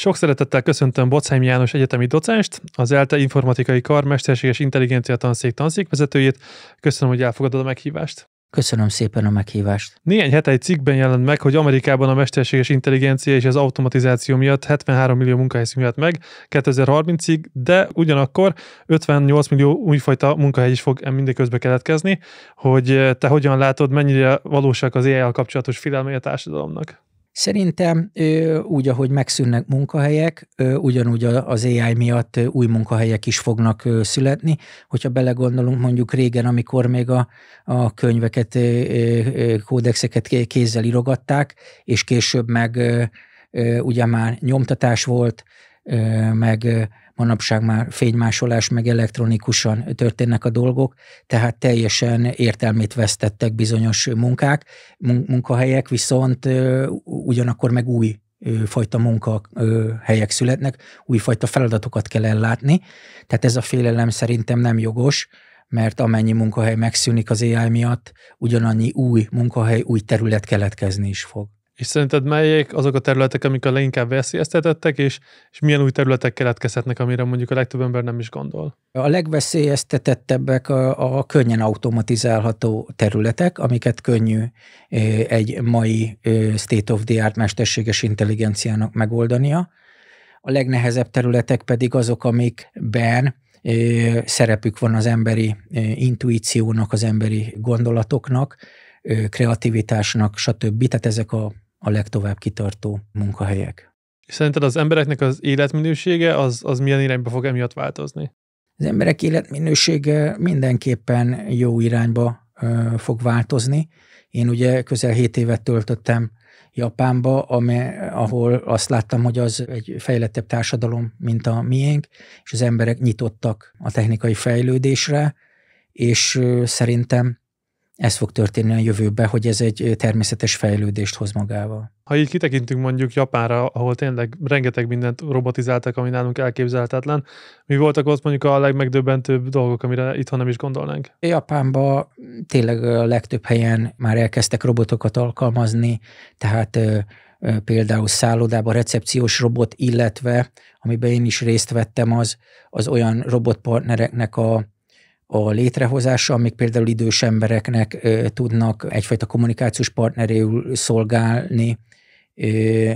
Sok szeretettel köszöntöm Bocsáim János egyetemi docenst, az ELTE informatikai kar mesterséges intelligencia tanszék tanszékvezetőjét. Köszönöm, hogy elfogadod a meghívást. Köszönöm szépen a meghívást. Néhány hete egy cikkben jelent meg, hogy Amerikában a mesterséges intelligencia és az automatizáció miatt 73 millió munkahely szűnhet meg 2030-ig, de ugyanakkor 58 millió újfajta munkahely is fog mindeközben keletkezni, hogy te hogyan látod, mennyire valóság az ai kapcsolatos félelmei a társadalomnak? Szerintem úgy, ahogy megszűnnek munkahelyek, ugyanúgy az AI miatt új munkahelyek is fognak születni. Hogyha belegondolunk mondjuk régen, amikor még a, a könyveket, kódexeket kézzel irogatták, és később meg ugye már nyomtatás volt, meg manapság már fénymásolás, meg elektronikusan történnek a dolgok, tehát teljesen értelmét vesztettek bizonyos munkák, munkahelyek, viszont ugyanakkor meg új fajta munkahelyek születnek, újfajta feladatokat kell ellátni. Tehát ez a félelem szerintem nem jogos, mert amennyi munkahely megszűnik az AI miatt, ugyanannyi új munkahely, új terület keletkezni is fog. És szerinted melyek azok a területek, amik a leginkább veszélyeztetettek, és, és milyen új területek keletkezhetnek, amire mondjuk a legtöbb ember nem is gondol? A legveszélyeztetettebbek a, a könnyen automatizálható területek, amiket könnyű egy mai state of the art mesterséges intelligenciának megoldania. A legnehezebb területek pedig azok, amikben szerepük van az emberi intuíciónak, az emberi gondolatoknak, kreativitásnak, stb. Tehát ezek a a legtovább kitartó munkahelyek. Szerinted az embereknek az életminősége az, az milyen irányba fog emiatt változni? Az emberek életminősége mindenképpen jó irányba ö, fog változni. Én ugye közel 7 évet töltöttem Japánba, amely, ahol azt láttam, hogy az egy fejlettebb társadalom, mint a miénk, és az emberek nyitottak a technikai fejlődésre, és szerintem ez fog történni a jövőben, hogy ez egy természetes fejlődést hoz magával. Ha így kitekintünk mondjuk Japánra, ahol tényleg rengeteg mindent robotizáltak, ami nálunk elképzelhetetlen, mi voltak ott mondjuk a legmegdöbbentőbb dolgok, amire itthon nem is gondolnánk? Japánban tényleg a legtöbb helyen már elkezdtek robotokat alkalmazni, tehát például szállodában recepciós robot, illetve amiben én is részt vettem, az, az olyan robotpartnereknek a a létrehozása, amik például idős embereknek tudnak egyfajta kommunikációs partneréül szolgálni,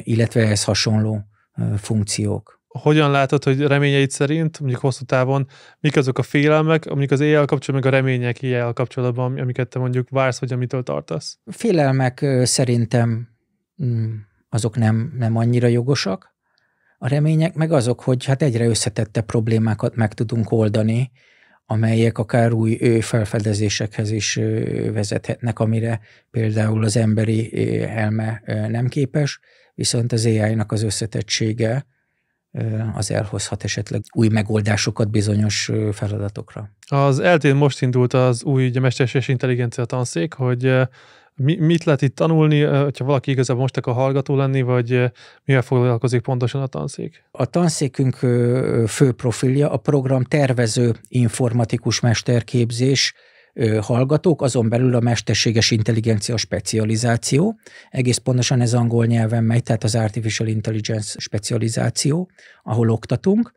illetve ehhez hasonló funkciók. Hogyan látod, hogy reményeid szerint, mondjuk hosszú távon, mik azok a félelmek, mondjuk az éjjel kapcsolatban, meg a remények éjjel kapcsolatban, amiket te mondjuk vársz, vagy amitől tartasz? Félelmek szerintem mm, azok nem, nem annyira jogosak. A remények meg azok, hogy hát egyre összetettebb problémákat meg tudunk oldani, amelyek akár új felfedezésekhez is vezethetnek, amire például az emberi elme nem képes, viszont az AI-nak az összetettsége az elhozhat esetleg új megoldásokat bizonyos feladatokra. Az eltén most indult az új mesterséges intelligencia tanszék, hogy mi, mit lehet itt tanulni, hogyha valaki igazából most akar hallgató lenni, vagy mivel foglalkozik pontosan a tanszék? A tanszékünk fő profilja a program tervező informatikus mesterképzés, hallgatók, azon belül a mesterséges intelligencia specializáció, egész pontosan ez angol nyelven megy, tehát az Artificial Intelligence specializáció, ahol oktatunk.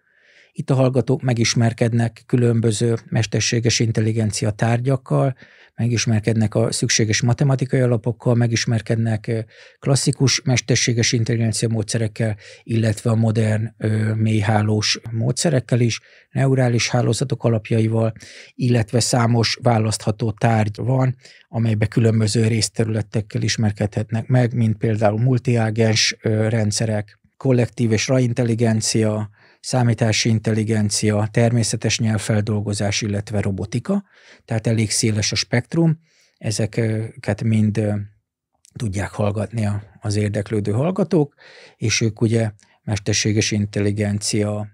Itt a hallgatók megismerkednek különböző mesterséges intelligencia tárgyakkal, megismerkednek a szükséges matematikai alapokkal, megismerkednek klasszikus mesterséges intelligencia módszerekkel, illetve a modern mélyhálós módszerekkel is, neurális hálózatok alapjaival, illetve számos választható tárgy van, amelybe különböző részterületekkel ismerkedhetnek meg, mint például multiágens rendszerek, kollektív és raintelligencia, számítási intelligencia, természetes nyelvfeldolgozás, illetve robotika, tehát elég széles a spektrum, ezeket mind tudják hallgatni az érdeklődő hallgatók, és ők ugye mesterséges intelligencia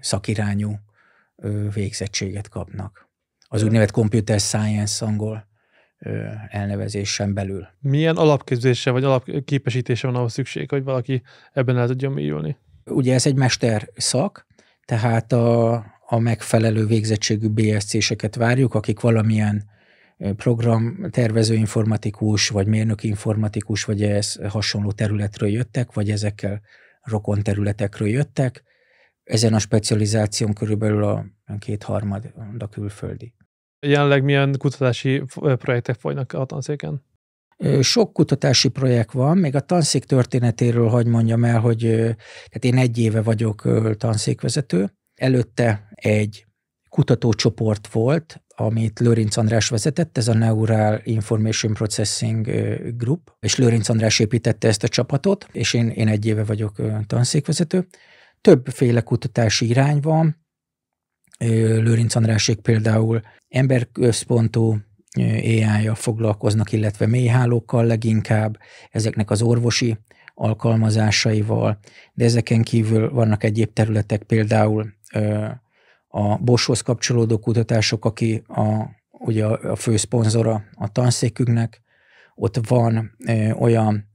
szakirányú végzettséget kapnak. Az úgynevezett computer science angol elnevezésen belül. Milyen alapképzése vagy alapképesítése van ahhoz szükség, hogy valaki ebben el tudjon mélyülni? Ugye ez egy mester szak, tehát a, a megfelelő végzettségű BSC-seket várjuk, akik valamilyen program tervező informatikus, vagy mérnök informatikus, vagy ez hasonló területről jöttek, vagy ezekkel rokon területekről jöttek. Ezen a specializáción körülbelül a kétharmad a külföldi. Jelenleg milyen kutatási projektek folynak a tanszéken? Sok kutatási projekt van, még a tanszék történetéről hagy mondjam el, hogy tehát én egy éve vagyok tanszékvezető. Előtte egy kutatócsoport volt, amit Lőrinc András vezetett, ez a Neural Information Processing Group, és Lőrinc András építette ezt a csapatot, és én, én egy éve vagyok tanszékvezető. Többféle kutatási irány van, Lőrinc Andrásék például emberközpontú AI-jal foglalkoznak, illetve mélyhálókkal leginkább, ezeknek az orvosi alkalmazásaival, de ezeken kívül vannak egyéb területek, például a Boshoz kapcsolódó kutatások, aki a, ugye a fő szponzora a tanszékünknek, ott van olyan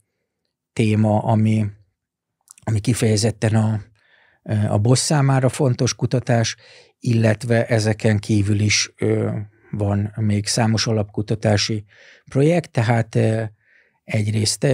téma, ami, ami kifejezetten a, a Bosz számára fontos kutatás, illetve ezeken kívül is van még számos alapkutatási projekt, tehát egyrészt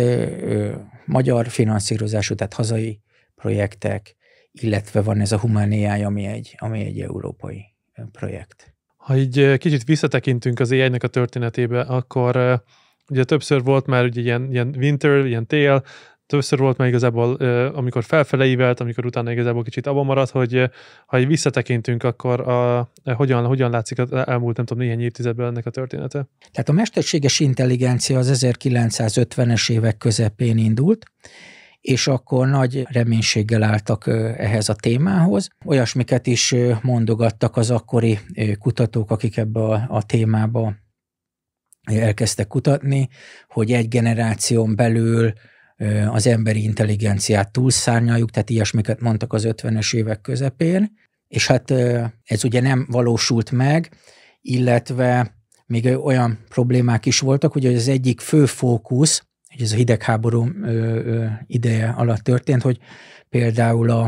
magyar finanszírozású, tehát hazai projektek, illetve van ez a Humániáj, ami egy, ami egy európai projekt. Ha így kicsit visszatekintünk az ai a történetébe, akkor ugye többször volt már ugye ilyen, ilyen winter, ilyen tél, többször volt már igazából, amikor felfeleívelt, amikor utána igazából kicsit abban maradt, hogy ha így visszatekintünk, akkor a, hogyan, hogyan látszik az elmúlt, nem tudom, néhány évtizedben ennek a története? Tehát a mesterséges intelligencia az 1950-es évek közepén indult, és akkor nagy reménységgel álltak ehhez a témához. Olyasmiket is mondogattak az akkori kutatók, akik ebbe a, a témába elkezdtek kutatni, hogy egy generáción belül az emberi intelligenciát túlszárnyaljuk, tehát ilyesmiket mondtak az 50-es évek közepén, és hát ez ugye nem valósult meg, illetve még olyan problémák is voltak, hogy az egyik fő fókusz, hogy ez a hidegháború ideje alatt történt, hogy például a,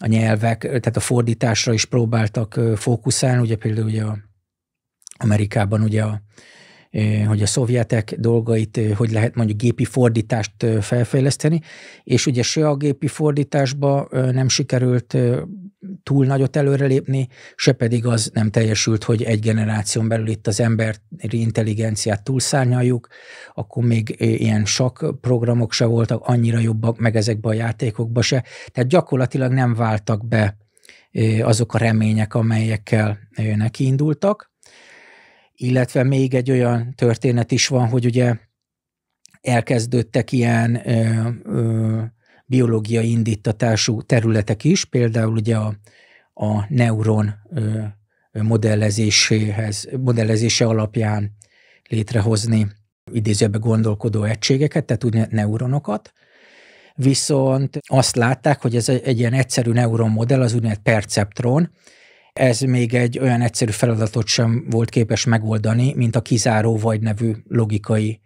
a nyelvek, tehát a fordításra is próbáltak fókuszálni, ugye például ugye a Amerikában ugye a hogy a szovjetek dolgait, hogy lehet mondjuk gépi fordítást felfejleszteni, és ugye se a gépi fordításba nem sikerült túl nagyot előrelépni, se pedig az nem teljesült, hogy egy generáción belül itt az emberi intelligenciát túlszárnyaljuk, akkor még ilyen sok programok se voltak annyira jobbak, meg ezekbe a játékokba se. Tehát gyakorlatilag nem váltak be azok a remények, amelyekkel neki indultak illetve még egy olyan történet is van, hogy ugye elkezdődtek ilyen ö, ö, biológiai indítatású területek is, például ugye a, a neuron ö, modellezéséhez, modellezése alapján létrehozni idézőbe gondolkodó egységeket, tehát úgy neuronokat, viszont azt látták, hogy ez egy ilyen egyszerű neuronmodell, az úgynevezett perceptron, ez még egy olyan egyszerű feladatot sem volt képes megoldani, mint a kizáró vagy nevű logikai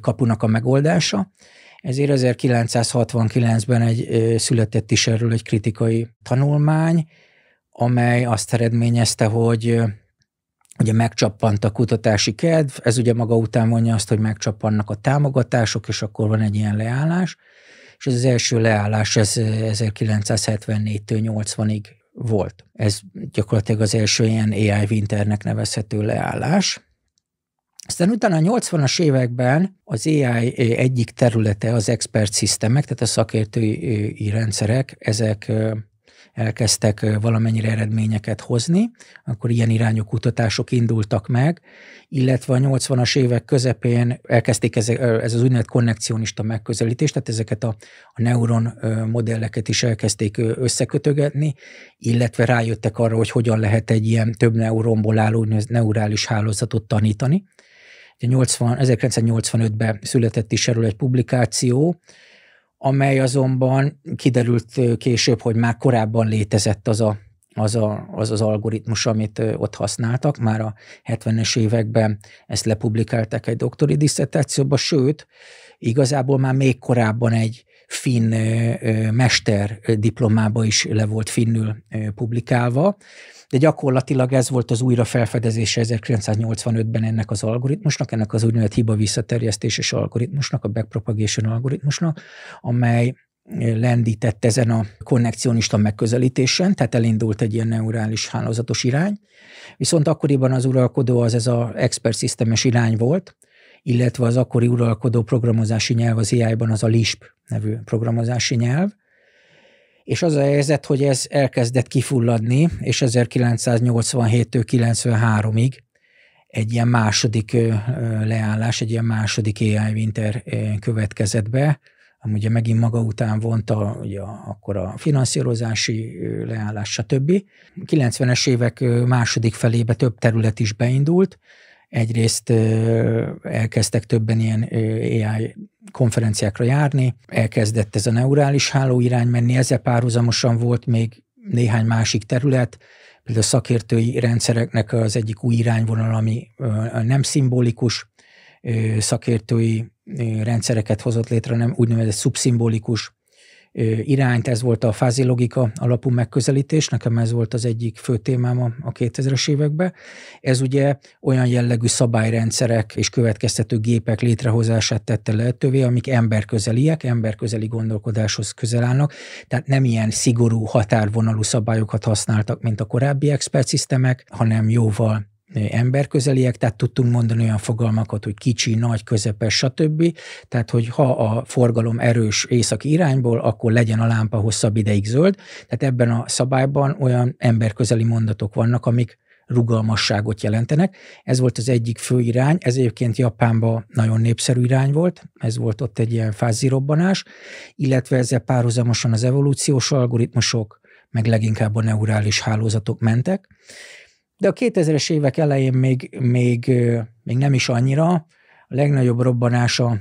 kapunak a megoldása. Ezért 1969-ben egy, született is erről egy kritikai tanulmány, amely azt eredményezte, hogy ugye megcsappant a kutatási kedv, ez ugye maga után mondja azt, hogy megcsappannak a támogatások, és akkor van egy ilyen leállás, és ez az első leállás ez 1974-től 80-ig volt. Ez gyakorlatilag az első ilyen AI winternek nevezhető leállás. Aztán utána a 80-as években az AI egyik területe az expert systemek, tehát a szakértői rendszerek, ezek elkezdtek valamennyire eredményeket hozni, akkor ilyen irányú kutatások indultak meg, illetve a 80-as évek közepén elkezdték ez, ez az úgynevezett konnekcionista megközelítést, tehát ezeket a, a neuron modelleket is elkezdték összekötögetni, illetve rájöttek arra, hogy hogyan lehet egy ilyen több neuronból álló neurális hálózatot tanítani. 80, 1985-ben született is erről egy publikáció, amely azonban kiderült később, hogy már korábban létezett az a, az, a, az, az algoritmus, amit ott használtak. Már a 70-es években ezt lepublikálták egy doktori diszertációba, sőt, igazából már még korábban egy finn mester diplomába is le volt finnül publikálva, de gyakorlatilag ez volt az újra felfedezése 1985-ben ennek az algoritmusnak, ennek az úgynevezett hiba visszaterjesztéses algoritmusnak, a backpropagation algoritmusnak, amely eh, lendített ezen a konnekcionista megközelítésen, tehát elindult egy ilyen neurális hálózatos irány, viszont akkoriban az uralkodó az ez az expert systemes irány volt, illetve az akkori uralkodó programozási nyelv az AI-ban az a LISP nevű programozási nyelv, és az a helyzet, hogy ez elkezdett kifulladni, és 1987-től 93-ig egy ilyen második leállás, egy ilyen második AI Winter következett be, ami ugye megint maga után vonta ugye akkor a finanszírozási leállás, stb. 90-es évek második felébe több terület is beindult, egyrészt elkezdtek többen ilyen AI konferenciákra járni, elkezdett ez a neurális háló irány menni, ezzel párhuzamosan volt még néhány másik terület, például a szakértői rendszereknek az egyik új irányvonal, ami nem szimbolikus szakértői rendszereket hozott létre, hanem úgynevezett szubszimbolikus irányt, ez volt a fázi logika alapú megközelítés, nekem ez volt az egyik fő témám a, 2000-es években. Ez ugye olyan jellegű szabályrendszerek és következtető gépek létrehozását tette lehetővé, amik emberközeliek, emberközeli gondolkodáshoz közel állnak, tehát nem ilyen szigorú határvonalú szabályokat használtak, mint a korábbi expert systemek, hanem jóval emberközeliek, tehát tudtunk mondani olyan fogalmakat, hogy kicsi, nagy, közepes, stb. Tehát, hogy ha a forgalom erős északi irányból, akkor legyen a lámpa hosszabb ideig zöld. Tehát ebben a szabályban olyan emberközeli mondatok vannak, amik rugalmasságot jelentenek. Ez volt az egyik fő irány, ez egyébként Japánban nagyon népszerű irány volt, ez volt ott egy ilyen fázirobbanás, illetve ezzel párhuzamosan az evolúciós algoritmusok, meg leginkább a neurális hálózatok mentek de a 2000-es évek elején még, még, még nem is annyira. A legnagyobb robbanása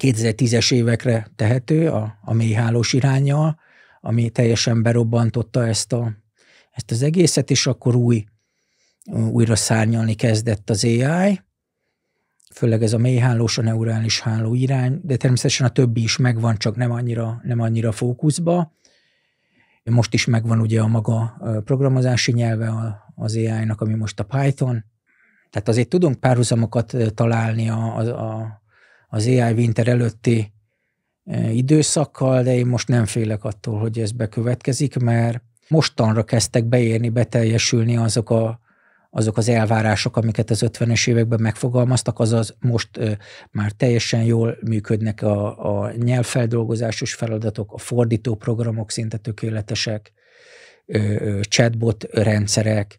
2010-es évekre tehető, a, a mélyhálós irányjal, ami teljesen berobbantotta ezt, a, ezt az egészet, és akkor új, újra szárnyalni kezdett az AI, főleg ez a mélyhálós, a neurális háló irány, de természetesen a többi is megvan, csak nem annyira, nem annyira fókuszba. Most is megvan ugye a maga programozási nyelve, a az AI-nak, ami most a Python. Tehát azért tudunk párhuzamokat találni a, a, az AI winter előtti időszakkal, de én most nem félek attól, hogy ez bekövetkezik, mert mostanra kezdtek beérni, beteljesülni azok a azok az elvárások, amiket az 50-es években megfogalmaztak, azaz most ö, már teljesen jól működnek a, a nyelvfeldolgozásos feladatok, a fordító programok szinte tökéletesek, chatbot rendszerek,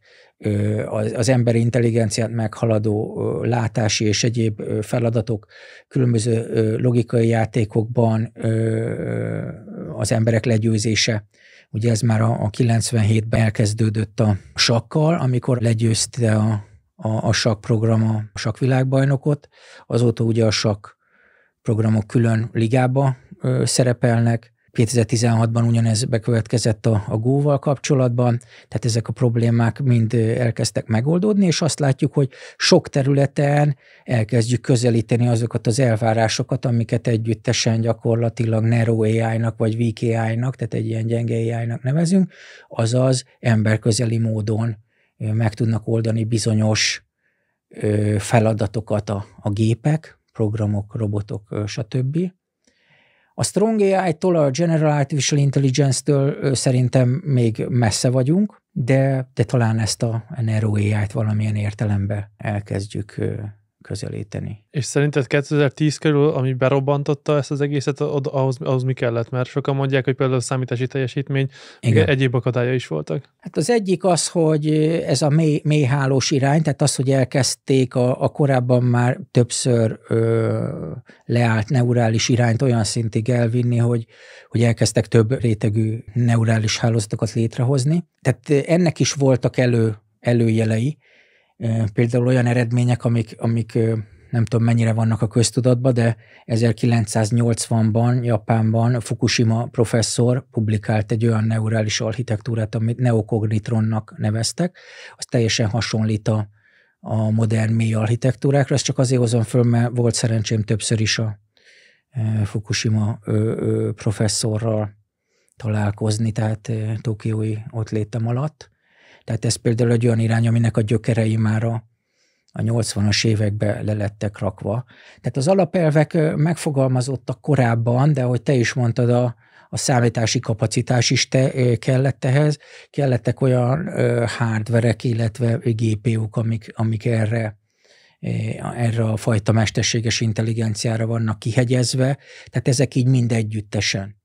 az emberi intelligenciát meghaladó látási és egyéb feladatok különböző logikai játékokban az emberek legyőzése. Ugye ez már a 97-ben elkezdődött a sakkal, amikor legyőzte a, a, a sakprogram a sakvilágbajnokot. Azóta ugye a sak programok külön ligába szerepelnek, 2016-ban ugyanez bekövetkezett a, a góval kapcsolatban, tehát ezek a problémák mind elkezdtek megoldódni, és azt látjuk, hogy sok területen elkezdjük közelíteni azokat az elvárásokat, amiket együttesen gyakorlatilag Nero AI-nak vagy Weak AI-nak, tehát egy ilyen gyenge AI-nak nevezünk, azaz emberközeli módon meg tudnak oldani bizonyos feladatokat a, a gépek, programok, robotok, stb. A Strong AI-tól, a General Artificial Intelligence-től szerintem még messze vagyunk, de, de talán ezt a ai t valamilyen értelemben elkezdjük közelíteni. És szerinted 2010 körül, ami berobbantotta ezt az egészet, ahhoz, ahhoz mi kellett? Mert sokan mondják, hogy például a számítási teljesítmény, Igen. egyéb akadálya is voltak. Hát az egyik az, hogy ez a mély, hálós irány, tehát az, hogy elkezdték a, a korábban már többször ö, leállt neurális irányt olyan szintig elvinni, hogy, hogy elkezdtek több rétegű neurális hálózatokat létrehozni. Tehát ennek is voltak elő előjelei, például olyan eredmények, amik, amik nem tudom mennyire vannak a köztudatban, de 1980-ban Japánban Fukushima professzor publikált egy olyan neurális architektúrát, amit neokognitronnak neveztek, az teljesen hasonlít a, a modern mély architektúrákra, ezt csak azért hozom föl, mert volt szerencsém többször is a Fukushima professzorral találkozni, tehát tokiói ott létem alatt. Tehát ez például egy olyan irány, aminek a gyökerei már a, a 80-as években lelettek rakva. Tehát az alapelvek megfogalmazottak korábban, de ahogy te is mondtad, a, a számítási kapacitás is te, kellett ehhez, kellettek olyan ö, hardverek, illetve GPU-k, amik, amik erre erre a fajta mesterséges intelligenciára vannak kihegyezve, tehát ezek így mind együttesen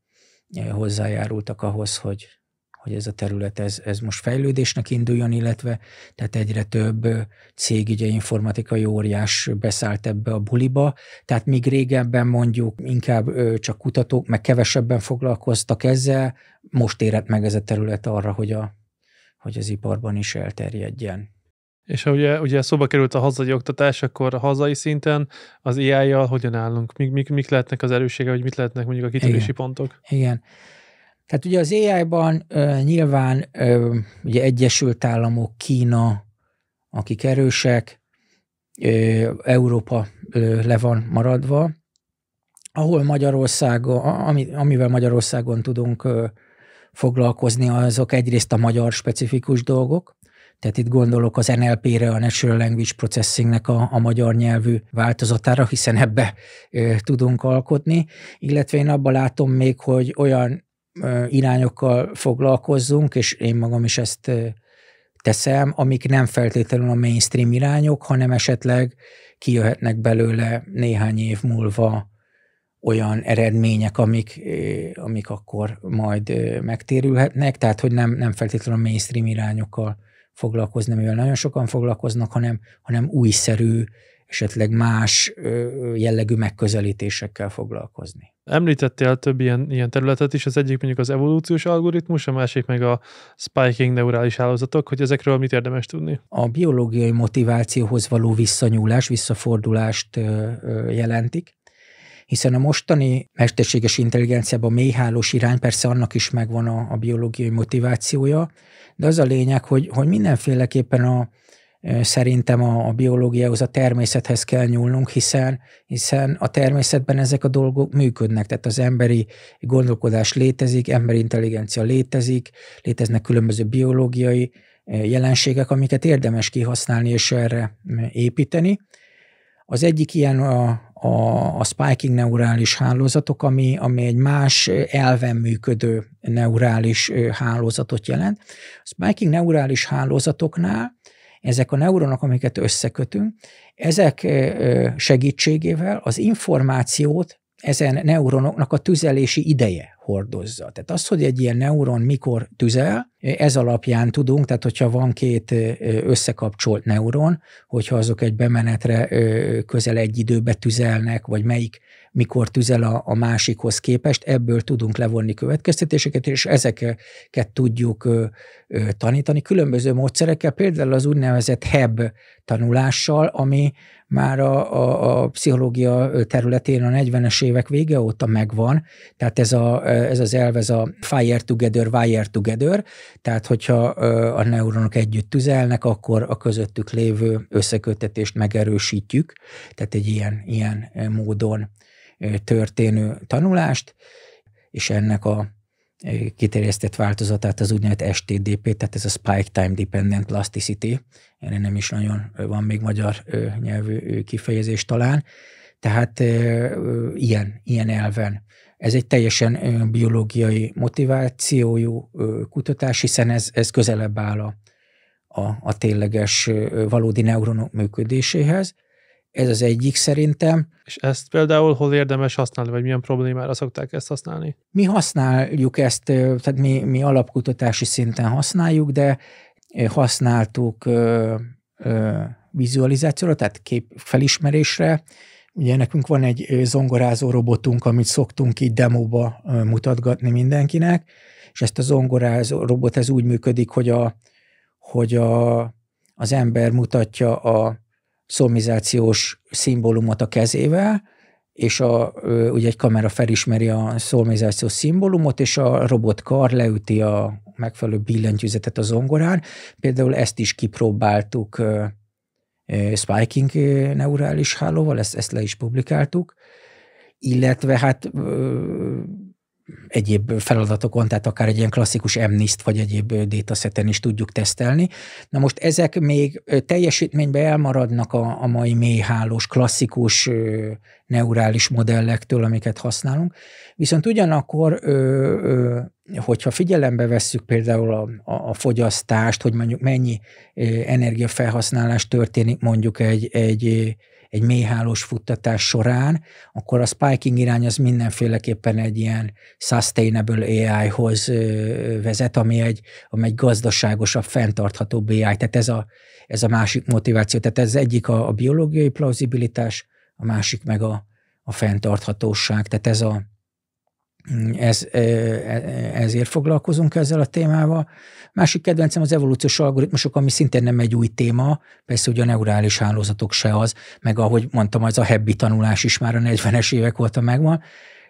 hozzájárultak ahhoz, hogy, hogy ez a terület ez, ez most fejlődésnek induljon, illetve tehát egyre több cég, ugye informatikai óriás beszállt ebbe a buliba, tehát míg régebben mondjuk inkább csak kutatók, meg kevesebben foglalkoztak ezzel, most érett meg ez a terület arra, hogy, a, hogy az iparban is elterjedjen. És ha ugye, ugye szóba került a hazai oktatás, akkor a hazai szinten az AI-jal hogyan állunk? Mik, mik, mik lehetnek az erőssége, vagy mit lehetnek mondjuk a kitörési Igen. pontok? Igen. Tehát ugye az AI-ban uh, nyilván uh, ugye Egyesült Államok, Kína, akik erősek, uh, Európa uh, le van maradva, ahol Magyarország, ami, amivel Magyarországon tudunk uh, foglalkozni, azok egyrészt a magyar specifikus dolgok, tehát itt gondolok az NLP-re, a Natural Language Processing-nek a, a magyar nyelvű változatára, hiszen ebbe ö, tudunk alkotni, illetve én abban látom még, hogy olyan irányokkal foglalkozzunk, és én magam is ezt teszem, amik nem feltétlenül a mainstream irányok, hanem esetleg kijöhetnek belőle néhány év múlva olyan eredmények, amik, amik akkor majd megtérülhetnek, tehát hogy nem, nem feltétlenül a mainstream irányokkal foglalkozni, mivel nagyon sokan foglalkoznak, hanem, hanem újszerű, esetleg más jellegű megközelítésekkel foglalkozni. Említettél több ilyen, ilyen területet is, az egyik mondjuk az evolúciós algoritmus, a másik meg a spiking neurális hálózatok, hogy ezekről mit érdemes tudni? A biológiai motivációhoz való visszanyúlás, visszafordulást jelentik, hiszen a mostani mesterséges intelligenciában mélyhálós irány, persze annak is megvan a, a biológiai motivációja, de az a lényeg, hogy, hogy mindenféleképpen a, szerintem a, a biológiához, a természethez kell nyúlnunk, hiszen, hiszen a természetben ezek a dolgok működnek, tehát az emberi gondolkodás létezik, emberi intelligencia létezik, léteznek különböző biológiai jelenségek, amiket érdemes kihasználni és erre építeni. Az egyik ilyen a, a, a spiking neurális hálózatok, ami, ami egy más elven működő neurális hálózatot jelent. A spiking neurális hálózatoknál ezek a neuronok, amiket összekötünk, ezek segítségével az információt ezen neuronoknak a tüzelési ideje hordozza. Tehát az, hogy egy ilyen neuron mikor tüzel, ez alapján tudunk, tehát hogyha van két összekapcsolt neuron, hogyha azok egy bemenetre közel egy időbe tüzelnek, vagy melyik mikor tüzel a, a másikhoz képest, ebből tudunk levonni következtetéseket, és ezeket tudjuk ö, ö, tanítani különböző módszerekkel, például az úgynevezett HEB tanulással, ami már a, a, a pszichológia területén a 40-es évek vége óta megvan, tehát ez, a, ez az elv, ez a fire together, wire together, tehát hogyha a neuronok együtt tüzelnek, akkor a közöttük lévő összekötetést megerősítjük, tehát egy ilyen, ilyen módon történő tanulást, és ennek a kiterjesztett változatát az úgynevezett STDP, tehát ez a Spike Time Dependent Plasticity, erre nem is nagyon van még magyar nyelvű kifejezés talán, tehát ilyen, ilyen elven. Ez egy teljesen biológiai motivációjú kutatás, hiszen ez, ez közelebb áll a, a, a tényleges valódi neuronok működéséhez, ez az egyik szerintem. És ezt például hol érdemes használni, vagy milyen problémára szokták ezt használni? Mi használjuk ezt, tehát mi, mi alapkutatási szinten használjuk, de használtuk ö, ö, vizualizációra, tehát kép felismerésre. Ugye nekünk van egy zongorázó robotunk, amit szoktunk így demóba mutatgatni mindenkinek, és ezt a zongorázó robot ez úgy működik, hogy a, hogy a, az ember mutatja a szolmizációs szimbólumot a kezével, és a, ugye egy kamera felismeri a szolmizációs szimbólumot, és a robot kar leüti a megfelelő billentyűzetet a zongorán. Például ezt is kipróbáltuk spiking neurális hálóval, ezt, ezt le is publikáltuk, illetve hát egyéb feladatokon, tehát akár egy ilyen klasszikus MNIST vagy egyéb dataseten is tudjuk tesztelni. Na most ezek még teljesítményben elmaradnak a, a mai mélyhálós klasszikus neurális modellektől, amiket használunk, viszont ugyanakkor hogyha figyelembe vesszük például a, a, a fogyasztást, hogy mondjuk mennyi energiafelhasználás történik mondjuk egy, egy egy mélyhálós futtatás során, akkor a spiking irány az mindenféleképpen egy ilyen sustainable AI-hoz vezet, ami egy, ami egy gazdaságosabb, fenntarthatóbb AI. Tehát ez a, ez a másik motiváció. Tehát ez egyik a, a biológiai plauzibilitás, a másik meg a, a fenntarthatóság. Tehát ez a, ez, e, e, ezért foglalkozunk ezzel a témával. Másik kedvencem az evolúciós algoritmusok, ami szintén nem egy új téma, persze ugye a neurális hálózatok se az, meg ahogy mondtam, az a hebbi tanulás is már a 40-es évek óta megvan,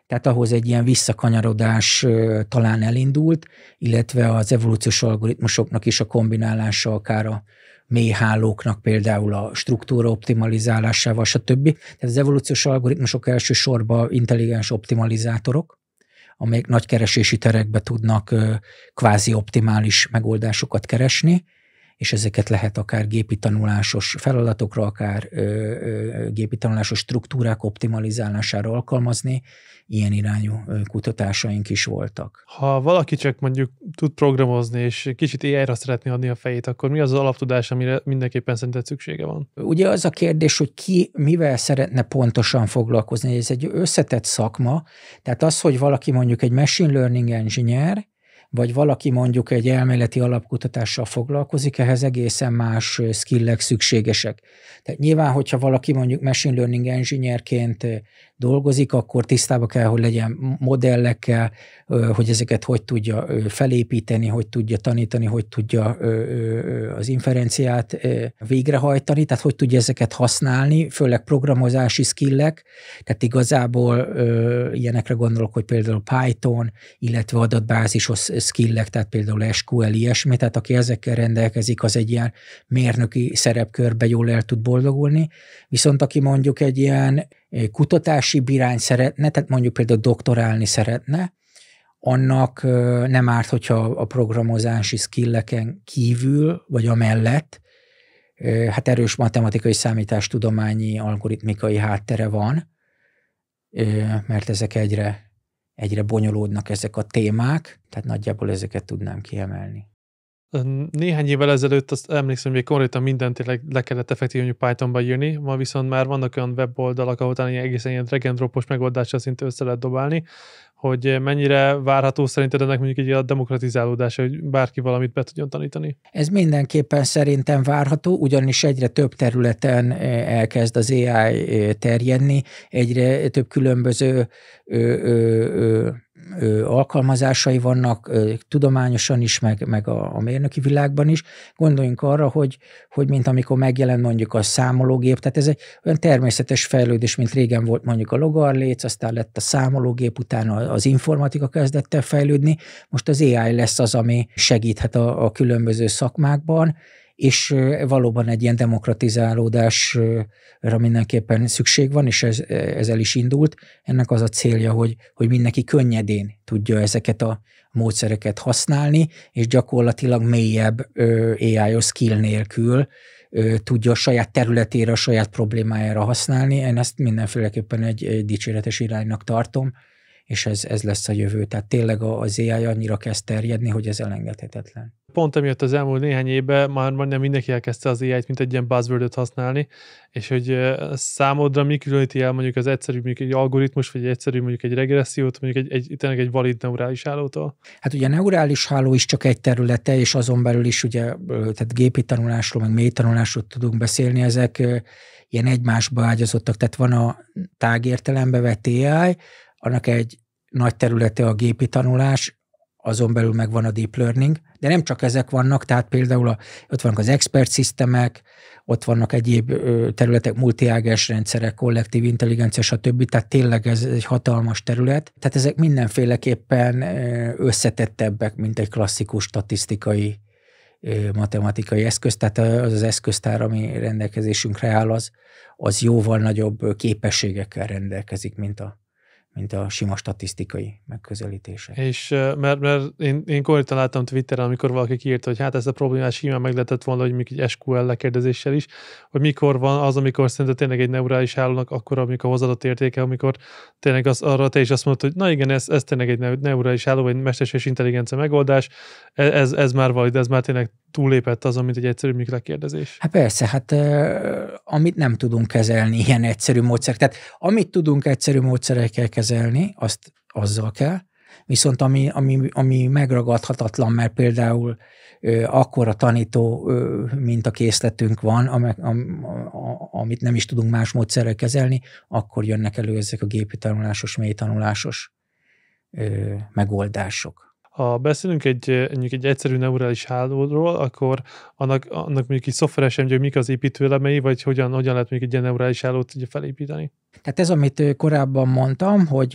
tehát ahhoz egy ilyen visszakanyarodás talán elindult, illetve az evolúciós algoritmusoknak is a kombinálása akár a mély hálóknak, például a struktúra optimalizálásával, stb. Tehát az evolúciós algoritmusok elsősorban intelligens optimalizátorok, amelyek nagy keresési terekbe tudnak kvázi optimális megoldásokat keresni, és ezeket lehet akár gépi tanulásos feladatokra, akár ö, ö, gépi tanulásos struktúrák optimalizálására alkalmazni. Ilyen irányú kutatásaink is voltak. Ha valaki csak mondjuk tud programozni, és kicsit AI-ra szeretné adni a fejét, akkor mi az az alaptudás, amire mindenképpen szerinted szüksége van? Ugye az a kérdés, hogy ki mivel szeretne pontosan foglalkozni. Ez egy összetett szakma, tehát az, hogy valaki mondjuk egy machine learning engineer, vagy valaki mondjuk egy elméleti alapkutatással foglalkozik, ehhez egészen más skillek szükségesek. Tehát nyilván, hogyha valaki mondjuk machine learning engineerként dolgozik, akkor tisztába kell, hogy legyen modellekkel, hogy ezeket hogy tudja felépíteni, hogy tudja tanítani, hogy tudja az inferenciát végrehajtani, tehát hogy tudja ezeket használni, főleg programozási skillek, tehát igazából ilyenekre gondolok, hogy például Python, illetve adatbázisos skillek, tehát például SQL, ilyesmi, tehát aki ezekkel rendelkezik, az egy ilyen mérnöki szerepkörbe jól el tud boldogulni, viszont aki mondjuk egy ilyen Eh, kutatási birány szeretne, tehát mondjuk például doktorálni szeretne, annak eh, nem árt, hogyha a programozási skilleken kívül, vagy a mellett, eh, hát erős matematikai számítástudományi algoritmikai háttere van, mert ezek egyre, egyre bonyolódnak ezek a témák, tehát nagyjából ezeket tudnám kiemelni. Néhány évvel ezelőtt azt emlékszem, hogy konkrétan mindent le, le kellett effektíven Pythonba írni, ma viszont már vannak olyan weboldalak, ahol talán egészen ilyen drag and dropos megoldással szinte össze lehet dobálni, hogy mennyire várható szerinted ennek mondjuk egy a demokratizálódása, hogy bárki valamit be tudjon tanítani? Ez mindenképpen szerintem várható, ugyanis egyre több területen e, elkezd az AI e, terjedni, egyre több különböző alkalmazásai vannak tudományosan is, meg, meg a, a mérnöki világban is. Gondoljunk arra, hogy, hogy mint amikor megjelent mondjuk a számológép, tehát ez egy olyan természetes fejlődés, mint régen volt mondjuk a logarléc, aztán lett a számológép, utána az informatika kezdett el fejlődni, most az AI lesz az, ami segíthet a, a különböző szakmákban, és valóban egy ilyen demokratizálódásra mindenképpen szükség van, és ez, ez el is indult. Ennek az a célja, hogy, hogy mindenki könnyedén tudja ezeket a módszereket használni, és gyakorlatilag mélyebb AI-os skill nélkül tudja a saját területére, a saját problémájára használni. Én ezt mindenféleképpen egy, egy dicséretes iránynak tartom, és ez, ez lesz a jövő. Tehát tényleg az AI annyira kezd terjedni, hogy ez elengedhetetlen pont emiatt az elmúlt néhány évben már majdnem mindenki elkezdte az AI-t, mint egy ilyen buzzword használni, és hogy számodra mi különíti el mondjuk az egyszerű mondjuk egy algoritmus, vagy egy egyszerű mondjuk egy regressziót, mondjuk egy, egy, tényleg egy valid neurális hálótól? Hát ugye a neurális háló is csak egy területe, és azon belül is ugye, tehát gépi tanulásról, meg mély tanulásról tudunk beszélni, ezek ilyen egymásba ágyazottak, tehát van a tágértelembe vett AI, annak egy nagy területe a gépi tanulás, azon belül meg van a deep learning, de nem csak ezek vannak, tehát például a, ott vannak az expert szisztemek, ott vannak egyéb területek, multiágás rendszerek, kollektív intelligencia, stb. Tehát tényleg ez egy hatalmas terület. Tehát ezek mindenféleképpen összetettebbek, mint egy klasszikus statisztikai matematikai eszköz, tehát az az eszköztár, ami rendelkezésünkre áll, az, az jóval nagyobb képességekkel rendelkezik, mint a mint a sima statisztikai megközelítése. És mert, mert én, én konkrétan láttam Twitteren, amikor valaki kiírta, hogy hát ezt a problémát simán meg lehetett volna, hogy még egy SQL lekérdezéssel is, hogy mikor van az, amikor szerintem tényleg egy neurális állónak akkor, amikor hozzáadott értéke, amikor tényleg az, arra te is azt mondod, hogy na igen, ez, ez tényleg egy neurális álló, vagy mesterséges intelligencia megoldás, e, ez, ez már valid, ez már tényleg túllépett az, amit egy egyszerű mikrokérdezés. Hát persze, hát amit nem tudunk kezelni ilyen egyszerű módszerek. Tehát amit tudunk egyszerű módszerekkel kezelni, azt azzal kell, viszont ami, ami, ami megragadhatatlan, mert például akkor a tanító mint a készletünk van, am, am, amit nem is tudunk más módszerrel kezelni, akkor jönnek elő ezek a gépi tanulásos, mély tanulásos ö, megoldások. Ha beszélünk egy, mondjuk egy egyszerű neurális hálóról, akkor annak, annak mondjuk így szoftveresen, hogy mik az építőelemei, vagy hogyan, hogyan lehet mondjuk egy neurális hálót ugye felépíteni? Tehát ez, amit korábban mondtam, hogy,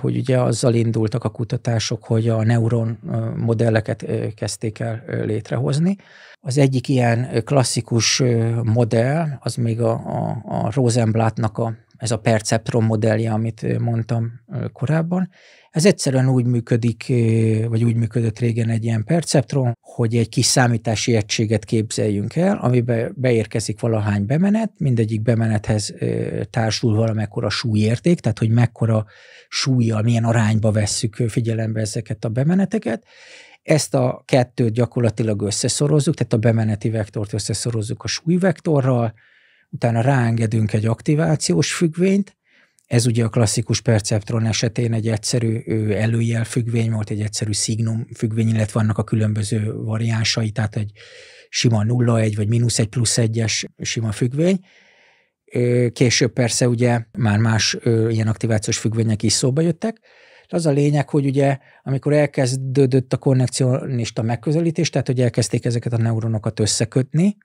hogy ugye azzal indultak a kutatások, hogy a neuron modelleket kezdték el létrehozni. Az egyik ilyen klasszikus modell, az még a, a, a Rosenblattnak a, ez a perceptron modellje, amit mondtam korábban. Ez egyszerűen úgy működik, vagy úgy működött régen egy ilyen perceptron, hogy egy kis számítási egységet képzeljünk el, amiben beérkezik valahány bemenet, mindegyik bemenethez társul valamekkora súlyérték, tehát hogy mekkora súlyjal, milyen arányba vesszük figyelembe ezeket a bemeneteket, ezt a kettőt gyakorlatilag összeszorozzuk, tehát a bemeneti vektort összeszorozzuk a súlyvektorral, utána ráengedünk egy aktivációs függvényt, ez ugye a klasszikus perceptron esetén egy egyszerű előjel függvény volt, egy egyszerű szignum függvény, illetve vannak a különböző variánsai, tehát egy sima 0-1 vagy mínusz 1 plusz 1-es sima függvény. Később persze ugye már más ilyen aktivációs függvények is szóba jöttek, De az a lényeg, hogy ugye, amikor elkezdődött a konnekcionista megközelítés, tehát hogy elkezdték ezeket a neuronokat összekötni,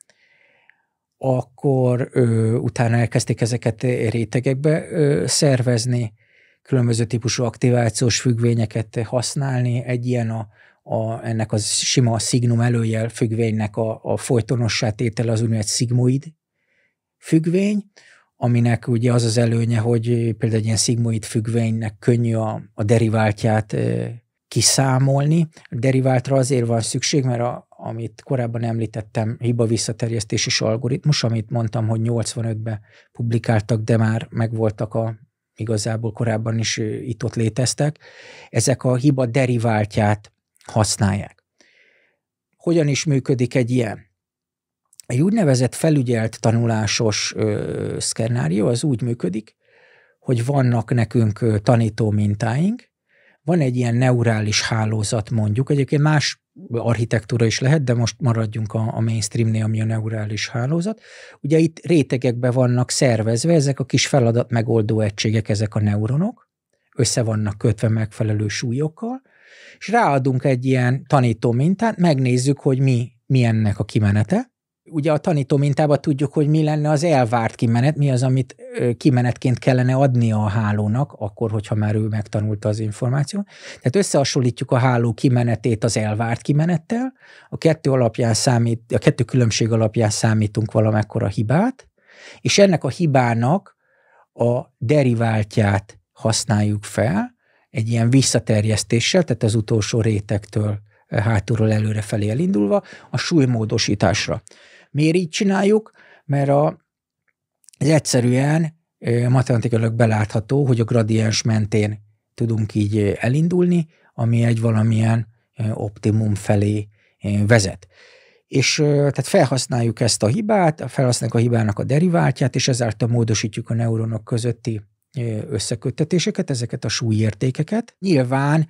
akkor ö, utána elkezdték ezeket rétegekbe ö, szervezni, különböző típusú aktivációs függvényeket használni. Egy ilyen a, a, ennek a sima szignum előjel függvénynek a, a folytonossá tétele az úgynevezett szigmoid függvény, aminek ugye az az előnye, hogy például egy ilyen szigmoid függvénynek könnyű a, a deriváltját ö, kiszámolni. A deriváltra azért van szükség, mert a, amit korábban említettem, hiba visszaterjesztési algoritmus, amit mondtam, hogy 85-ben publikáltak, de már megvoltak a igazából korábban is itt-ott léteztek, ezek a hiba deriváltját használják. Hogyan is működik egy ilyen? Egy úgynevezett felügyelt tanulásos ö, szkenárió az úgy működik, hogy vannak nekünk tanító mintáink, van egy ilyen neurális hálózat mondjuk, egyébként más architektúra is lehet, de most maradjunk a, a mainstreamnél, ami a neurális hálózat. Ugye itt rétegekbe vannak szervezve ezek a kis feladat megoldó egységek, ezek a neuronok, össze vannak kötve megfelelő súlyokkal, és ráadunk egy ilyen tanító mintát, megnézzük, hogy mi, mi ennek a kimenete, ugye a tanító mintában tudjuk, hogy mi lenne az elvárt kimenet, mi az, amit kimenetként kellene adnia a hálónak, akkor, hogyha már ő megtanulta az információt. Tehát összehasonlítjuk a háló kimenetét az elvárt kimenettel, a kettő alapján számít, a kettő különbség alapján számítunk valamekkora hibát, és ennek a hibának a deriváltját használjuk fel egy ilyen visszaterjesztéssel, tehát az utolsó rétektől E, hátulról előre felé elindulva, a súlymódosításra. Miért így csináljuk? Mert a, ez egyszerűen e, matematikailag belátható, hogy a gradiens mentén tudunk így e, elindulni, ami egy valamilyen optimum felé vezet. És tehát felhasználjuk ezt a hibát, felhasználjuk a hibának a deriváltját, és ezáltal módosítjuk a neuronok közötti összeköttetéseket, ezeket a súlyértékeket. Nyilván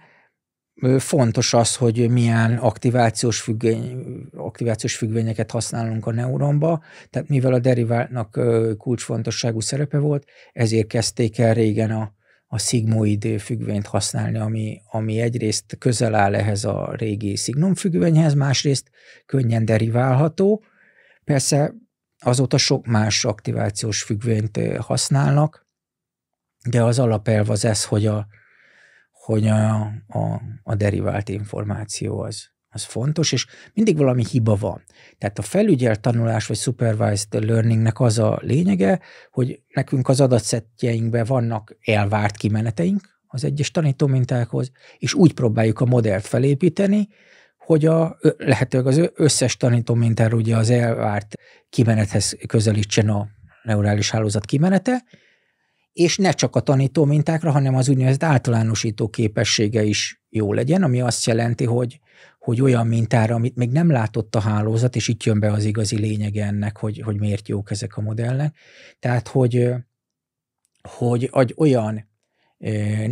fontos az, hogy milyen aktivációs, függvény, aktivációs függvényeket használunk a neuronba, tehát mivel a deriválnak kulcsfontosságú szerepe volt, ezért kezdték el régen a, a szigmoid függvényt használni, ami, ami egyrészt közel áll ehhez a régi szignum függvényhez, másrészt könnyen deriválható. Persze azóta sok más aktivációs függvényt használnak, de az alapelv az ez, hogy a, hogy a, a, a derivált információ az, az fontos, és mindig valami hiba van. Tehát a felügyelt tanulás vagy supervised learningnek az a lényege, hogy nekünk az adatszettjeinkben vannak elvárt kimeneteink az egyes tanítómintákhoz, és úgy próbáljuk a modellt felépíteni, hogy a, lehetőleg az összes tanítómintára ugye az elvárt kimenethez közelítsen a neurális hálózat kimenete, és ne csak a tanító mintákra, hanem az úgynevezett általánosító képessége is jó legyen, ami azt jelenti, hogy, hogy olyan mintára, amit még nem látott a hálózat, és itt jön be az igazi lényeg ennek, hogy, hogy miért jók ezek a modellek. Tehát, hogy, hogy, egy olyan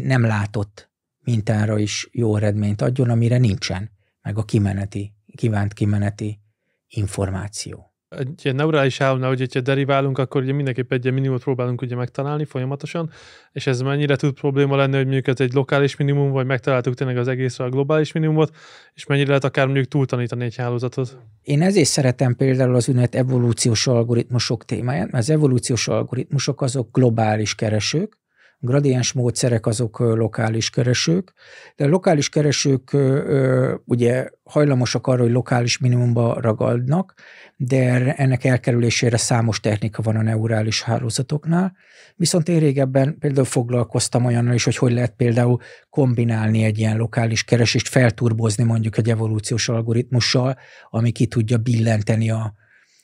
nem látott mintára is jó eredményt adjon, amire nincsen, meg a kimeneti, kívánt kimeneti információ egy neurális állomnál, hogy hogyha deriválunk, akkor ugye mindenképp egy minimumot próbálunk ugye megtalálni folyamatosan, és ez mennyire tud probléma lenni, hogy mondjuk ez egy lokális minimum, vagy megtaláltuk tényleg az egészre a globális minimumot, és mennyire lehet akár mondjuk túltanítani egy hálózatot. Én ezért szeretem például az ünnep evolúciós algoritmusok témáját, mert az evolúciós algoritmusok azok globális keresők, gradiens módszerek azok lokális keresők, de a lokális keresők ugye hajlamosak arra, hogy lokális minimumba ragadnak, de ennek elkerülésére számos technika van a neurális hálózatoknál. Viszont én régebben például foglalkoztam olyannal is, hogy hogy lehet például kombinálni egy ilyen lokális keresést, felturbozni mondjuk egy evolúciós algoritmussal, ami ki tudja billenteni a,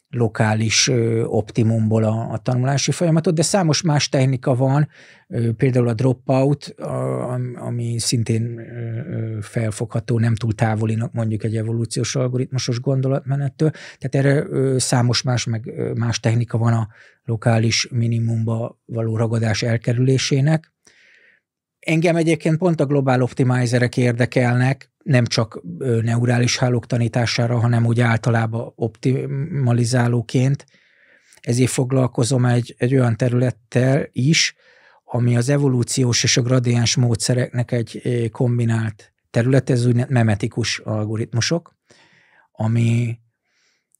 lokális optimumból a, a tanulási folyamatot, de számos más technika van, például a dropout, a, ami szintén felfogható, nem túl távolinak mondjuk egy evolúciós algoritmusos gondolatmenettől, tehát erre számos más, meg, más technika van a lokális minimumba való ragadás elkerülésének. Engem egyébként pont a globál optimizerek érdekelnek, nem csak neurális hálók tanítására, hanem úgy általában optimalizálóként. Ezért foglalkozom egy, egy olyan területtel is, ami az evolúciós és a gradiens módszereknek egy kombinált terület, ez úgynevezett memetikus algoritmusok, ami,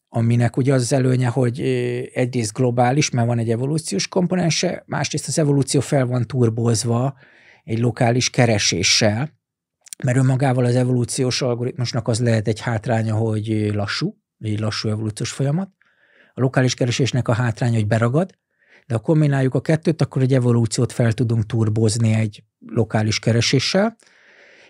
aminek ugye az előnye, hogy egyrészt globális, mert van egy evolúciós komponense, másrészt az evolúció fel van turbozva egy lokális kereséssel, mert önmagával az evolúciós algoritmusnak az lehet egy hátránya, hogy lassú, egy lassú evolúciós folyamat. A lokális keresésnek a hátránya, hogy beragad, de ha kombináljuk a kettőt, akkor egy evolúciót fel tudunk turbozni egy lokális kereséssel,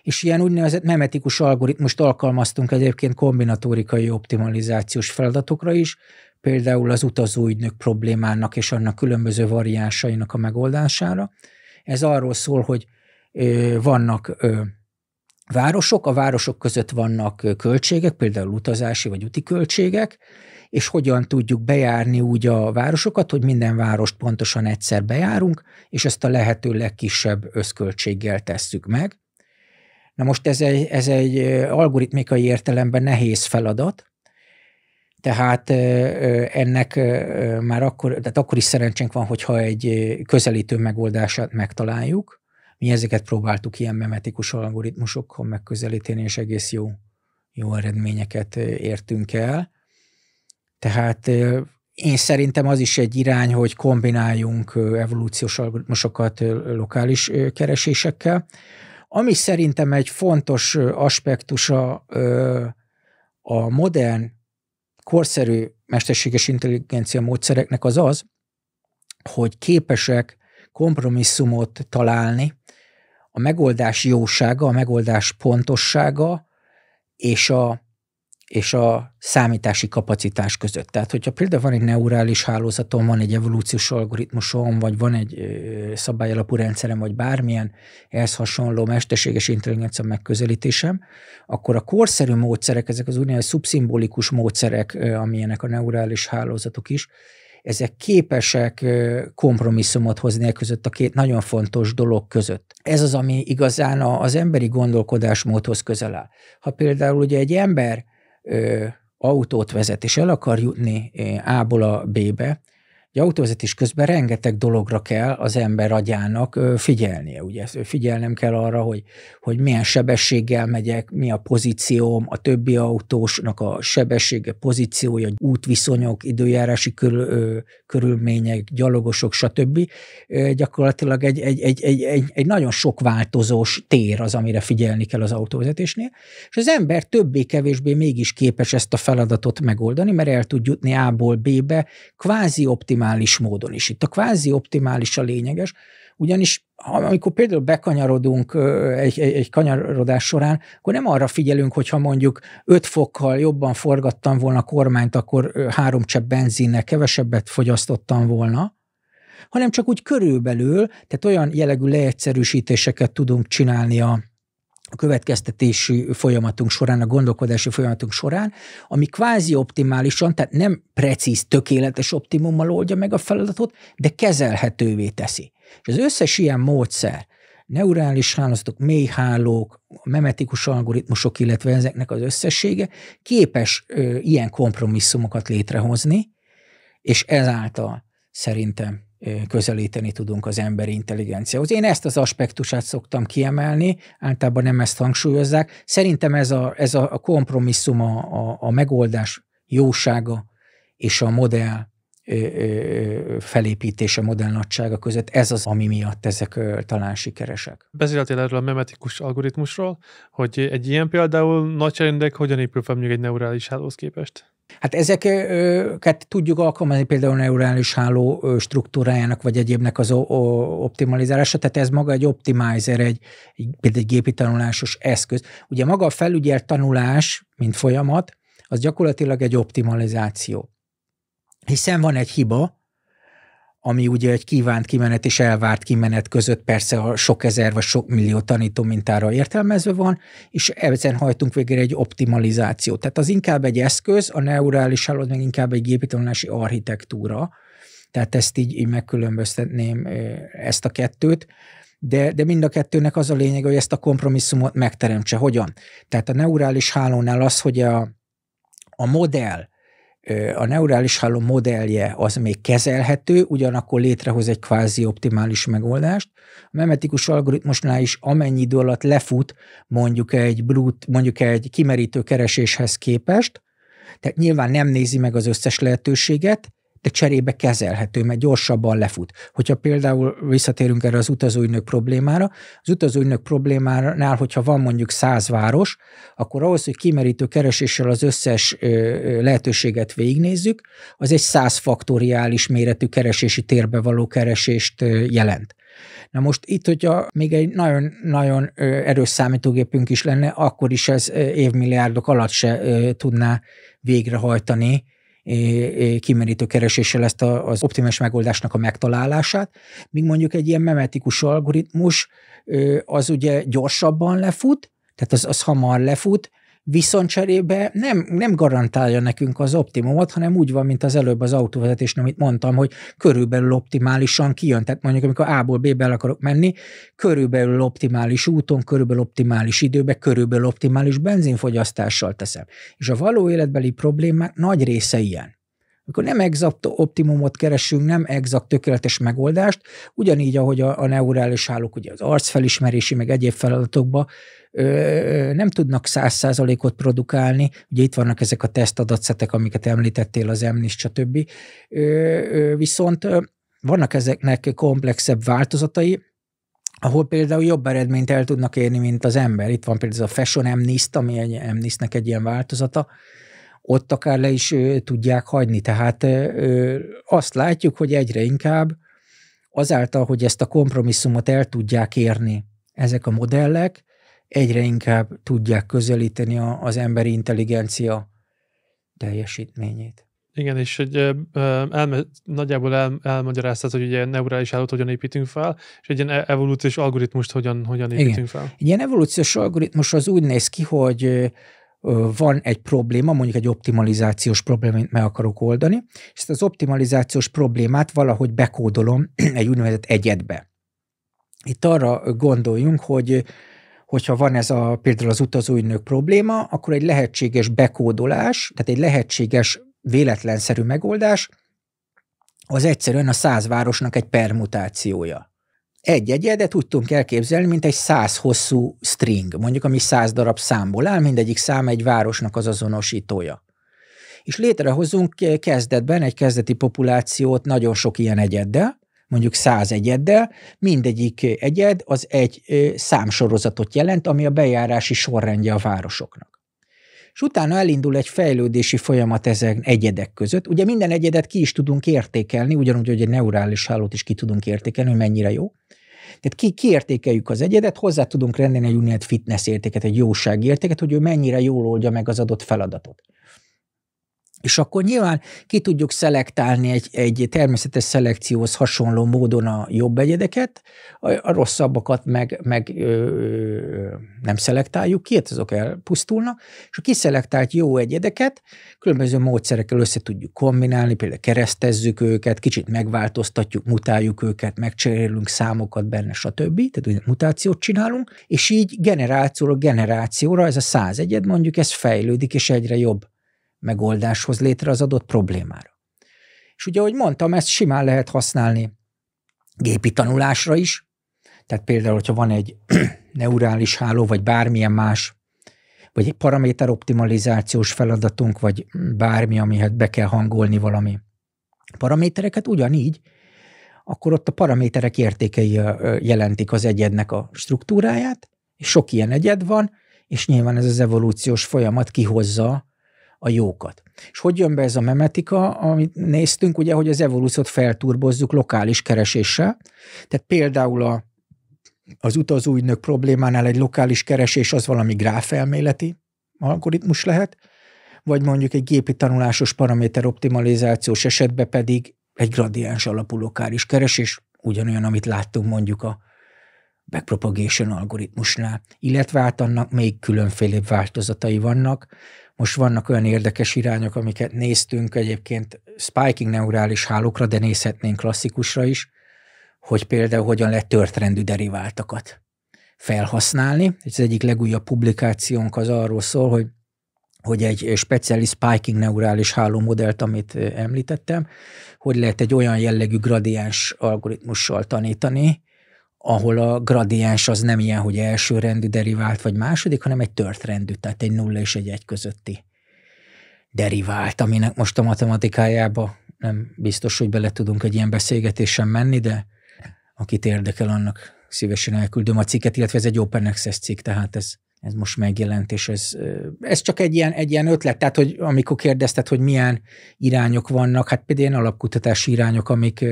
és ilyen úgynevezett memetikus algoritmust alkalmaztunk egyébként kombinatórikai optimalizációs feladatokra is, például az utazóügynök problémának és annak különböző variánsainak a megoldására. Ez arról szól, hogy vannak városok, a városok között vannak költségek, például utazási vagy úti költségek, és hogyan tudjuk bejárni úgy a városokat, hogy minden várost pontosan egyszer bejárunk, és ezt a lehető legkisebb összköltséggel tesszük meg. Na most ez egy, ez egy algoritmikai értelemben nehéz feladat, tehát ennek már akkor, tehát akkor is szerencsénk van, hogyha egy közelítő megoldását megtaláljuk, mi ezeket próbáltuk ilyen memetikus algoritmusokkal megközelíteni, és egész jó, jó eredményeket értünk el. Tehát én szerintem az is egy irány, hogy kombináljunk evolúciós algoritmusokat lokális keresésekkel. Ami szerintem egy fontos aspektusa a modern, korszerű mesterséges intelligencia módszereknek az az, hogy képesek kompromisszumot találni a megoldás jósága, a megoldás pontossága és a, és a számítási kapacitás között. Tehát, hogyha például van egy neurális hálózatom, van egy evolúciós algoritmusom, vagy van egy szabályalapú rendszerem, vagy bármilyen ehhez hasonló mesterséges intelligencia megközelítésem, akkor a korszerű módszerek, ezek az úgynevezett szubszimbolikus módszerek, amilyenek a neurális hálózatok is, ezek képesek kompromisszumot hozni e között a két nagyon fontos dolog között. Ez az, ami igazán az emberi gondolkodásmódhoz közel áll. Ha például ugye egy ember ö, autót vezet, és el akar jutni A-ból a B-be, Ugye autóvezetés közben rengeteg dologra kell az ember agyának figyelnie. Ugye figyelnem kell arra, hogy, hogy milyen sebességgel megyek, mi a pozícióm, a többi autósnak a sebessége, pozíciója, útviszonyok, időjárási körül, körülmények, gyalogosok, stb. Gyakorlatilag egy, egy, egy, egy, egy, egy nagyon sok változós tér az, amire figyelni kell az autóvezetésnél, és az ember többé-kevésbé mégis képes ezt a feladatot megoldani, mert el tud jutni A-ból B-be, kvázi optimális optimális módon is. Itt a kvázi optimális a lényeges, ugyanis amikor például bekanyarodunk egy, egy, egy kanyarodás során, akkor nem arra figyelünk, hogyha mondjuk 5 fokkal jobban forgattam volna a kormányt, akkor három csepp benzinnel kevesebbet fogyasztottam volna, hanem csak úgy körülbelül, tehát olyan jellegű leegyszerűsítéseket tudunk csinálni a, a következtetési folyamatunk során, a gondolkodási folyamatunk során, ami kvázi optimálisan, tehát nem precíz, tökéletes optimummal oldja meg a feladatot, de kezelhetővé teszi. És az összes ilyen módszer, neurális hálózatok, hálók, memetikus algoritmusok, illetve ezeknek az összessége képes ö, ilyen kompromisszumokat létrehozni, és ezáltal szerintem közelíteni tudunk az emberi intelligenciához. Én ezt az aspektusát szoktam kiemelni, általában nem ezt hangsúlyozzák. Szerintem ez a, ez a kompromisszum, a, a, a megoldás jósága és a modell felépítése, modell nagysága között. Ez az, ami miatt ezek talán sikeresek. Beszéltél erről a memetikus algoritmusról, hogy egy ilyen például nagy hogyan épül fel mondjuk egy neurális hálóhoz képest? Hát ezeket tudjuk alkalmazni például neurális háló struktúrájának vagy egyébnek az optimalizálása, tehát ez maga egy optimizer, egy, egy, például egy gépi tanulásos eszköz. Ugye maga a felügyelt tanulás, mint folyamat, az gyakorlatilag egy optimalizáció. Hiszen van egy hiba, ami ugye egy kívánt kimenet és elvárt kimenet között persze a sok ezer vagy sok millió tanító mintára értelmezve van, és ezen hajtunk végre egy optimalizációt. Tehát az inkább egy eszköz, a neurális hálózat meg inkább egy gépítanulási architektúra, tehát ezt így, így megkülönböztetném ezt a kettőt, de, de mind a kettőnek az a lényeg, hogy ezt a kompromisszumot megteremtse. Hogyan? Tehát a neurális hálónál az, hogy a, a modell, a neurális háló modellje az még kezelhető, ugyanakkor létrehoz egy kvázi optimális megoldást. A memetikus algoritmusnál is amennyi idő alatt lefut mondjuk egy, brut, mondjuk egy kimerítő kereséshez képest, tehát nyilván nem nézi meg az összes lehetőséget, de cserébe kezelhető, mert gyorsabban lefut. Hogyha például visszatérünk erre az utazóügynök problémára, az utazóügynök problémánál, hogyha van mondjuk száz város, akkor ahhoz, hogy kimerítő kereséssel az összes lehetőséget végignézzük, az egy száz faktoriális méretű keresési térbe való keresést jelent. Na most itt, hogyha még egy nagyon-nagyon erős számítógépünk is lenne, akkor is ez évmilliárdok alatt se tudná végrehajtani kimerítő kereséssel ezt a, az optimális megoldásnak a megtalálását, míg mondjuk egy ilyen memetikus algoritmus az ugye gyorsabban lefut, tehát az, az hamar lefut, viszont cserébe nem, nem garantálja nekünk az optimumot, hanem úgy van, mint az előbb az autóvezetés, amit mondtam, hogy körülbelül optimálisan kijön. Tehát mondjuk, amikor A-ból B-be el akarok menni, körülbelül optimális úton, körülbelül optimális időbe, körülbelül optimális benzinfogyasztással teszem. És a való életbeli problémák nagy része ilyen akkor nem exakt optimumot keresünk, nem exakt tökéletes megoldást, ugyanígy, ahogy a, a neurális hálók, ugye az arcfelismerési, meg egyéb feladatokba nem tudnak száz százalékot produkálni, ugye itt vannak ezek a tesztadatszetek, amiket említettél, az emnis, stb. Viszont vannak ezeknek komplexebb változatai, ahol például jobb eredményt el tudnak érni, mint az ember. Itt van például a Fashion Amnist, ami egy Amnistnek egy ilyen változata, ott akár le is tudják hagyni. Tehát azt látjuk, hogy egyre inkább azáltal, hogy ezt a kompromisszumot el tudják érni ezek a modellek, egyre inkább tudják közelíteni a, az emberi intelligencia teljesítményét. Igen, és egy, elme, nagyjából el, elmagyaráztad, hogy ugye neurális állat hogyan építünk fel, és egy ilyen e-, evolúciós algoritmust hogyan, hogyan építünk Igen. fel. Egy ilyen evolúciós algoritmus az úgy néz ki, hogy van egy probléma, mondjuk egy optimalizációs problémát meg akarok oldani, és ezt az optimalizációs problémát valahogy bekódolom egy úgynevezett egyedbe. Itt arra gondoljunk, hogy hogyha van ez a például az utazóügynök probléma, akkor egy lehetséges bekódolás, tehát egy lehetséges véletlenszerű megoldás, az egyszerűen a száz városnak egy permutációja. Egy egyedet úgy tudunk elképzelni, mint egy száz hosszú string, mondjuk ami száz darab számból áll, mindegyik szám egy városnak az azonosítója. És létrehozunk kezdetben egy kezdeti populációt nagyon sok ilyen egyeddel, mondjuk száz egyeddel, mindegyik egyed az egy számsorozatot jelent, ami a bejárási sorrendje a városoknak. És utána elindul egy fejlődési folyamat ezen egyedek között. Ugye minden egyedet ki is tudunk értékelni, ugyanúgy, hogy egy neurális hálót is ki tudunk értékelni, hogy mennyire jó. Tehát ki, kiértékeljük az egyedet, hozzá tudunk rendelni egy úgynevezett fitness értéket, egy jóság értéket, hogy ő mennyire jól oldja meg az adott feladatot. És akkor nyilván ki tudjuk szelektálni egy, egy természetes szelekcióhoz hasonló módon a jobb egyedeket, a, a rosszabbakat meg, meg ö, nem szelektáljuk ki, hát azok elpusztulnak, és a kiszelektált jó egyedeket különböző módszerekkel össze tudjuk kombinálni, például keresztezzük őket, kicsit megváltoztatjuk, mutáljuk őket, megcserélünk számokat benne, stb. Tehát mutációt csinálunk, és így generációra generációra ez a száz egyed mondjuk, ez fejlődik, és egyre jobb megoldáshoz létre az adott problémára. És ugye, ahogy mondtam, ezt simán lehet használni gépi tanulásra is, tehát például, hogyha van egy neurális háló, vagy bármilyen más, vagy egy paraméter optimalizációs feladatunk, vagy bármi, amihez be kell hangolni valami paramétereket, ugyanígy, akkor ott a paraméterek értékei jelentik az egyednek a struktúráját, és sok ilyen egyed van, és nyilván ez az evolúciós folyamat kihozza a jókat. És hogy jön be ez a memetika, amit néztünk, ugye, hogy az evolúciót felturbozzuk lokális kereséssel. Tehát például a, az utazóügynök problémánál egy lokális keresés az valami gráfelméleti algoritmus lehet, vagy mondjuk egy gépi tanulásos paraméter optimalizációs esetben pedig egy gradiens alapú lokális keresés, ugyanolyan, amit láttunk mondjuk a backpropagation algoritmusnál, illetve hát annak még különféle változatai vannak, most vannak olyan érdekes irányok, amiket néztünk egyébként spiking neurális hálókra, de nézhetnénk klasszikusra is, hogy például hogyan lehet törtrendű deriváltakat felhasználni. Ez egyik legújabb publikációnk az arról szól, hogy hogy egy speciális spiking neurális modellt, amit említettem, hogy lehet egy olyan jellegű gradiens algoritmussal tanítani, ahol a gradiens az nem ilyen, hogy elsőrendű derivált vagy második, hanem egy törtrendű, tehát egy nulla és egy egy közötti derivált, aminek most a matematikájába nem biztos, hogy bele tudunk egy ilyen beszélgetésen menni, de akit érdekel, annak szívesen elküldöm a cikket, illetve ez egy Open Access cikk, tehát ez ez most megjelent, és ez, ez csak egy ilyen, egy ilyen ötlet, tehát hogy amikor kérdezted, hogy milyen irányok vannak, hát például ilyen alapkutatási irányok, amik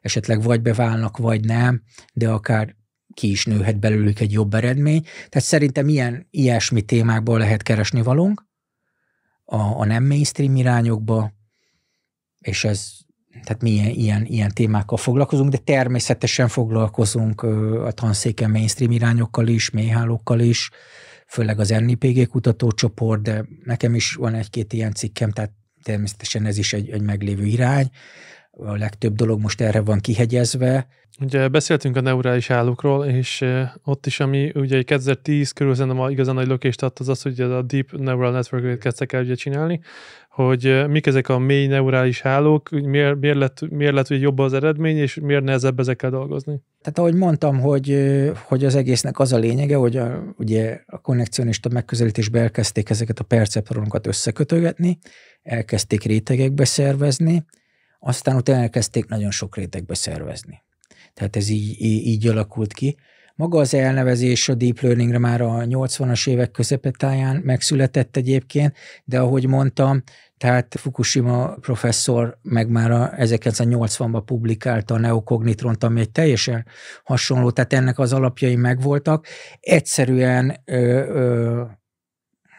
esetleg vagy beválnak, vagy nem, de akár ki is nőhet belőlük egy jobb eredmény. Tehát szerintem ilyen ilyesmi témákból lehet keresni valunk a, a nem mainstream irányokba, és ez tehát mi ilyen, ilyen, ilyen témákkal foglalkozunk, de természetesen foglalkozunk a tanszéken mainstream irányokkal is, méhálókkal is, főleg az NIPG kutatócsoport, de nekem is van egy-két ilyen cikkem, tehát természetesen ez is egy, egy meglévő irány. A legtöbb dolog most erre van kihegyezve. Ugye beszéltünk a neurális állókról, és ott is, ami ugye 2010 körül szerintem igazán nagy lökést adta, az az, hogy a Deep Neural Network-et kezdtek el ugye csinálni, hogy mik ezek a mély neurális hálók, miért, miért, lett, miért lett hogy jobb az eredmény, és miért nehezebb ezekkel dolgozni. Tehát ahogy mondtam, hogy, hogy az egésznek az a lényege, hogy a, ugye a konnekcionista megközelítésbe elkezdték ezeket a perceptoronokat összekötögetni, elkezdték rétegekbe szervezni, aztán utána elkezdték nagyon sok rétegbe szervezni. Tehát ez így, így alakult ki. Maga az elnevezés a deep learningre már a 80-as évek közepetáján megszületett egyébként, de ahogy mondtam, tehát Fukushima professzor meg már a 1980-ban publikálta a neokognitront, ami egy teljesen hasonló, tehát ennek az alapjai megvoltak. Egyszerűen ö, ö,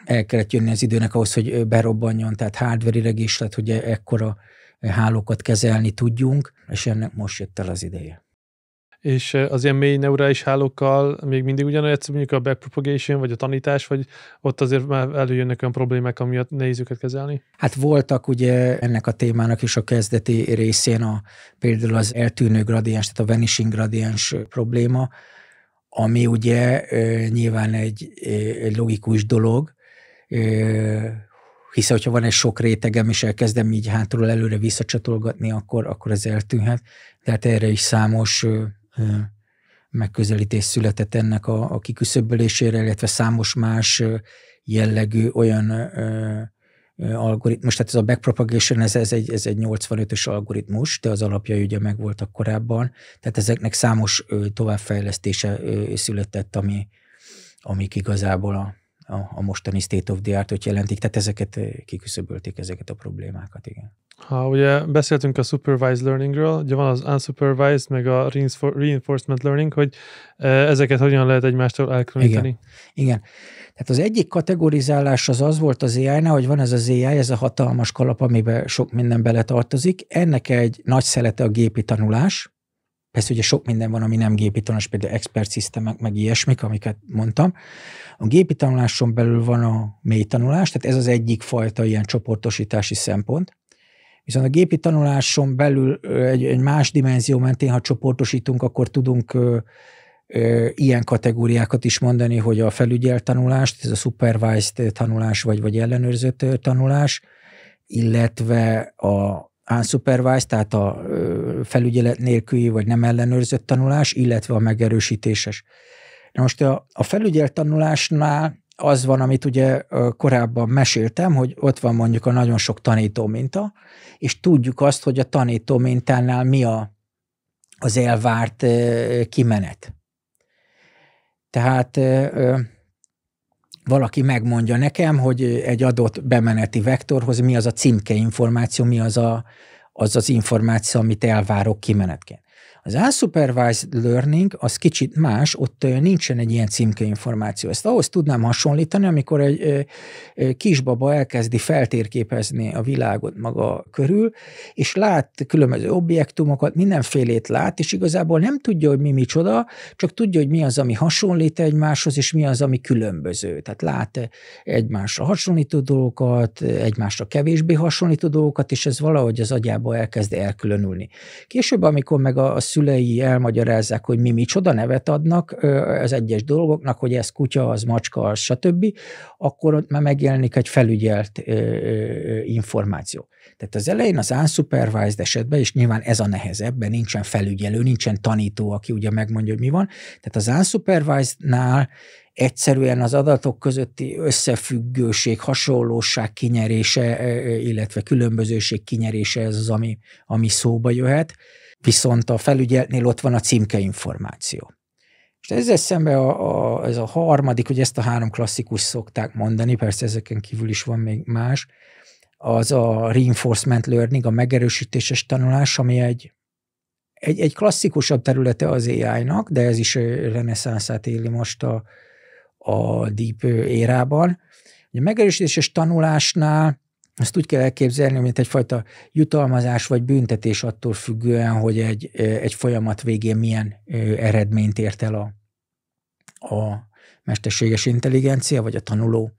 el kellett jönni az időnek ahhoz, hogy berobbanjon, tehát hardverileg is, lett, hogy ekkora hálókat kezelni tudjunk, és ennek most jött el az ideje és az ilyen mély neurális hálókkal még mindig ugyanolyan, mondjuk a backpropagation, vagy a tanítás, vagy ott azért már előjönnek olyan problémák, amiatt nehéz őket kezelni? Hát voltak ugye ennek a témának is a kezdeti részén a, például az eltűnő gradiens, tehát a vanishing gradiens probléma, ami ugye nyilván egy, egy logikus dolog, hiszen hogyha van egy sok rétegem, és elkezdem így hátról előre visszacsatolgatni, akkor, akkor ez eltűnhet. Tehát erre is számos megközelítés született ennek a, a kiküszöbölésére, illetve számos más jellegű olyan algoritmus, tehát ez a backpropagation, ez, ez, egy, ez egy 85-ös algoritmus, de az alapja ugye a korábban, tehát ezeknek számos továbbfejlesztése született, ami, amik igazából a, a, a mostani state of the art-ot jelentik, tehát ezeket kiküszöbölték, ezeket a problémákat, igen. Ha ugye beszéltünk a supervised learningről, ugye van az unsupervised, meg a reinforcement learning, hogy e, ezeket hogyan lehet egymástól elkülöníteni. Igen. Igen. Tehát az egyik kategorizálás az az volt az ai hogy van ez az AI, ez a hatalmas kalap, amiben sok minden beletartozik. Ennek egy nagy szelete a gépi tanulás, Persze ugye sok minden van, ami nem gépi tanulás, például expert systemek, meg ilyesmik, amiket mondtam. A gépi tanuláson belül van a mély tanulás, tehát ez az egyik fajta ilyen csoportosítási szempont. Viszont a gépi tanuláson belül egy, egy más dimenzió mentén, ha csoportosítunk, akkor tudunk ö, ö, ilyen kategóriákat is mondani, hogy a felügyelt tanulást, ez a supervised tanulás, vagy, vagy ellenőrzött tanulás, illetve a unsupervised, tehát a felügyelet nélküli vagy nem ellenőrzött tanulás, illetve a megerősítéses. Na most a, a felügyelt tanulásnál az van, amit ugye korábban meséltem, hogy ott van mondjuk a nagyon sok tanító minta, és tudjuk azt, hogy a tanító mintánál mi a, az elvárt kimenet. Tehát valaki megmondja nekem, hogy egy adott bemeneti vektorhoz mi az a címke információ, mi az a, az, az információ, amit elvárok kimenetként. Az unsupervised learning az kicsit más, ott nincsen egy ilyen címke információ. Ezt ahhoz tudnám hasonlítani, amikor egy kisbaba elkezdi feltérképezni a világot maga körül, és lát különböző objektumokat, mindenfélét lát, és igazából nem tudja, hogy mi micsoda, csak tudja, hogy mi az, ami hasonlít egymáshoz, és mi az, ami különböző. Tehát lát egymásra hasonlító dolgokat, egymásra kevésbé hasonlító dolgokat, és ez valahogy az agyába elkezd elkülönülni. Később, amikor meg a, a szülei elmagyarázzák, hogy mi micsoda nevet adnak az egyes dolgoknak, hogy ez kutya, az macska, az stb., akkor ott már megjelenik egy felügyelt információ. Tehát az elején az unsupervised esetben, és nyilván ez a nehezebben, nincsen felügyelő, nincsen tanító, aki ugye megmondja, hogy mi van. Tehát az unsupervised-nál egyszerűen az adatok közötti összefüggőség, hasonlóság kinyerése, illetve különbözőség kinyerése ez az, ami, ami szóba jöhet viszont a felügyeltnél ott van a címke információ. És ezzel szemben a, a, ez a harmadik, hogy ezt a három klasszikus szokták mondani, persze ezeken kívül is van még más, az a reinforcement learning, a megerősítéses tanulás, ami egy, egy, egy klasszikusabb területe az AI-nak, de ez is reneszánszát éli most a, a deep érában. A megerősítéses tanulásnál ezt úgy kell elképzelni, mint egyfajta jutalmazás vagy büntetés attól függően, hogy egy, egy folyamat végén milyen eredményt ért el a, a mesterséges intelligencia, vagy a tanuló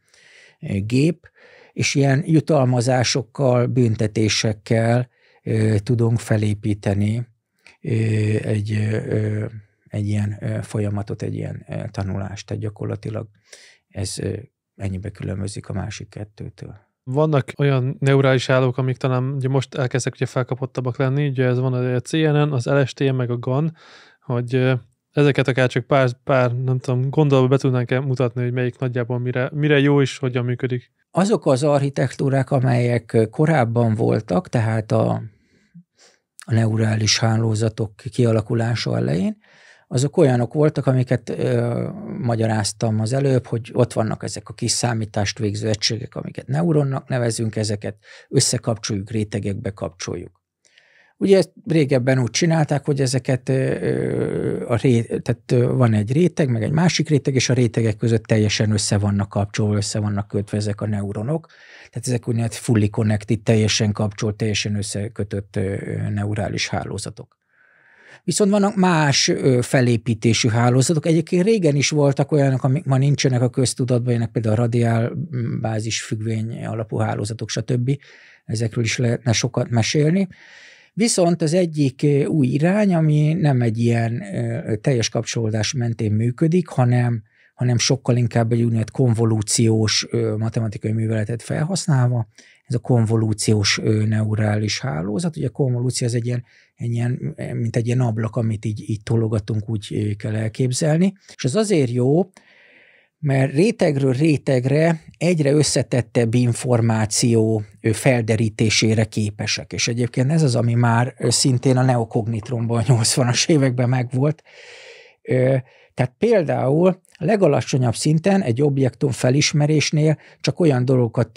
gép, és ilyen jutalmazásokkal, büntetésekkel tudunk felépíteni egy, egy ilyen folyamatot, egy ilyen tanulást. Tehát gyakorlatilag ez ennyibe különbözik a másik kettőtől. Vannak olyan neurális állók, amik talán ugye most elkezdek, ugye felkapottabbak lenni, ugye ez van a CNN, az LSTM, meg a GAN, hogy ezeket akár csak pár, pár nem tudom, gondolva be tudnánk -e mutatni, hogy melyik nagyjából mire, mire jó és hogyan működik. Azok az architektúrák, amelyek korábban voltak, tehát a, a neurális hálózatok kialakulása elején, azok olyanok voltak, amiket ö, magyaráztam az előbb, hogy ott vannak ezek a kis számítást végző egységek, amiket neuronnak nevezünk, ezeket összekapcsoljuk, rétegekbe kapcsoljuk. Ugye régebben úgy csinálták, hogy ezeket ö, a ré, tehát van egy réteg, meg egy másik réteg, és a rétegek között teljesen össze vannak kapcsolva, össze vannak kötve ezek a neuronok. Tehát ezek úgynevezett fully connected, teljesen kapcsolt, teljesen összekötött neurális hálózatok. Viszont vannak más felépítésű hálózatok. Egyébként régen is voltak olyanok, amik ma nincsenek a köztudatban, ilyenek például a radiál mm, bázis függvény alapú hálózatok, stb. Ezekről is lehetne sokat mesélni. Viszont az egyik új irány, ami nem egy ilyen teljes kapcsolódás mentén működik, hanem, hanem sokkal inkább egy úgynevezett konvolúciós matematikai műveletet felhasználva, ez a konvolúciós neurális hálózat. Ugye a konvolúció az egy ilyen, egy ilyen, mint egy ilyen ablak, amit így, így tologatunk, úgy kell elképzelni. És ez azért jó, mert rétegről rétegre egyre összetettebb információ felderítésére képesek. És egyébként ez az, ami már szintén a neokognitronban 80-as években megvolt. Tehát például a legalacsonyabb szinten egy objektum felismerésnél csak olyan dolgokat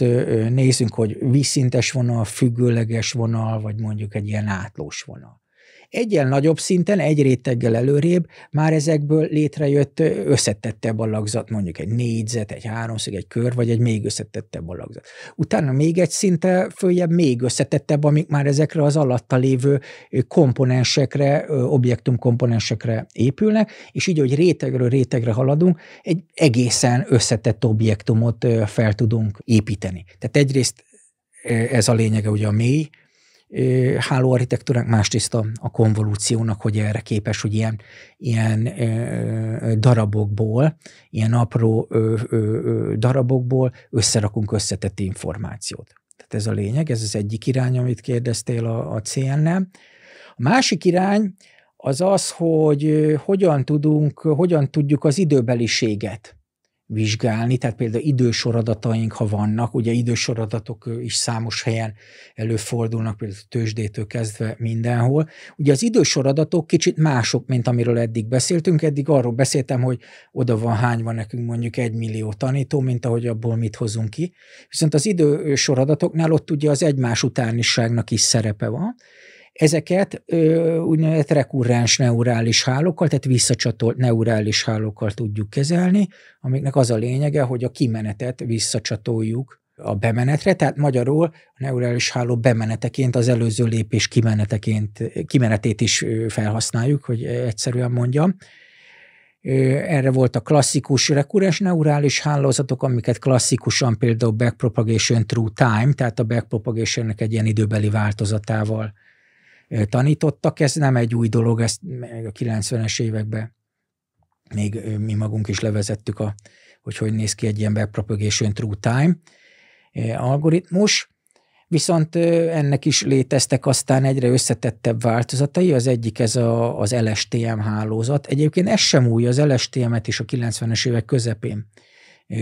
nézünk, hogy vízszintes vonal, függőleges vonal, vagy mondjuk egy ilyen átlós vonal. Egyen nagyobb szinten, egy réteggel előrébb már ezekből létrejött összetettebb alakzat, mondjuk egy négyzet, egy háromszög, egy kör, vagy egy még összetettebb alakzat. Utána még egy szinte följebb még összetettebb, amik már ezekre az alatta lévő komponensekre, objektumkomponensekre épülnek, és így, hogy rétegről rétegre haladunk, egy egészen összetett objektumot fel tudunk építeni. Tehát egyrészt ez a lényege ugye a mély hálóarchitektúránk másrészt a, a konvolúciónak, hogy erre képes, hogy ilyen, ilyen darabokból, ilyen apró darabokból összerakunk összetett információt. Tehát ez a lényeg, ez az egyik irány, amit kérdeztél a, a cn A másik irány az az, hogy hogyan tudunk, hogyan tudjuk az időbeliséget vizsgálni, tehát például idősoradataink, ha vannak, ugye idősoradatok is számos helyen előfordulnak, például tőzsdétől kezdve mindenhol. Ugye az idősoradatok kicsit mások, mint amiről eddig beszéltünk, eddig arról beszéltem, hogy oda van hány van nekünk mondjuk egy millió tanító, mint ahogy abból mit hozunk ki. Viszont az idősoradatoknál ott ugye az egymás utániságnak is szerepe van, Ezeket ö, úgynevezett rekurrens neurális hálókkal, tehát visszacsatolt neurális hálókkal tudjuk kezelni, amiknek az a lényege, hogy a kimenetet visszacsatoljuk a bemenetre, tehát magyarul a neurális háló bemeneteként az előző lépés kimeneteként, kimenetét is felhasználjuk, hogy egyszerűen mondjam. Erre volt a klasszikus rekurens neurális hálózatok, amiket klasszikusan például backpropagation through time, tehát a backpropagationnek egy ilyen időbeli változatával tanítottak, ez nem egy új dolog, ezt a 90-es években még mi magunk is levezettük, a, hogy hogy néz ki egy ilyen webpropagation true time algoritmus, viszont ennek is léteztek aztán egyre összetettebb változatai, az egyik ez a, az LSTM hálózat. Egyébként ez sem új, az LSTM-et is a 90-es évek közepén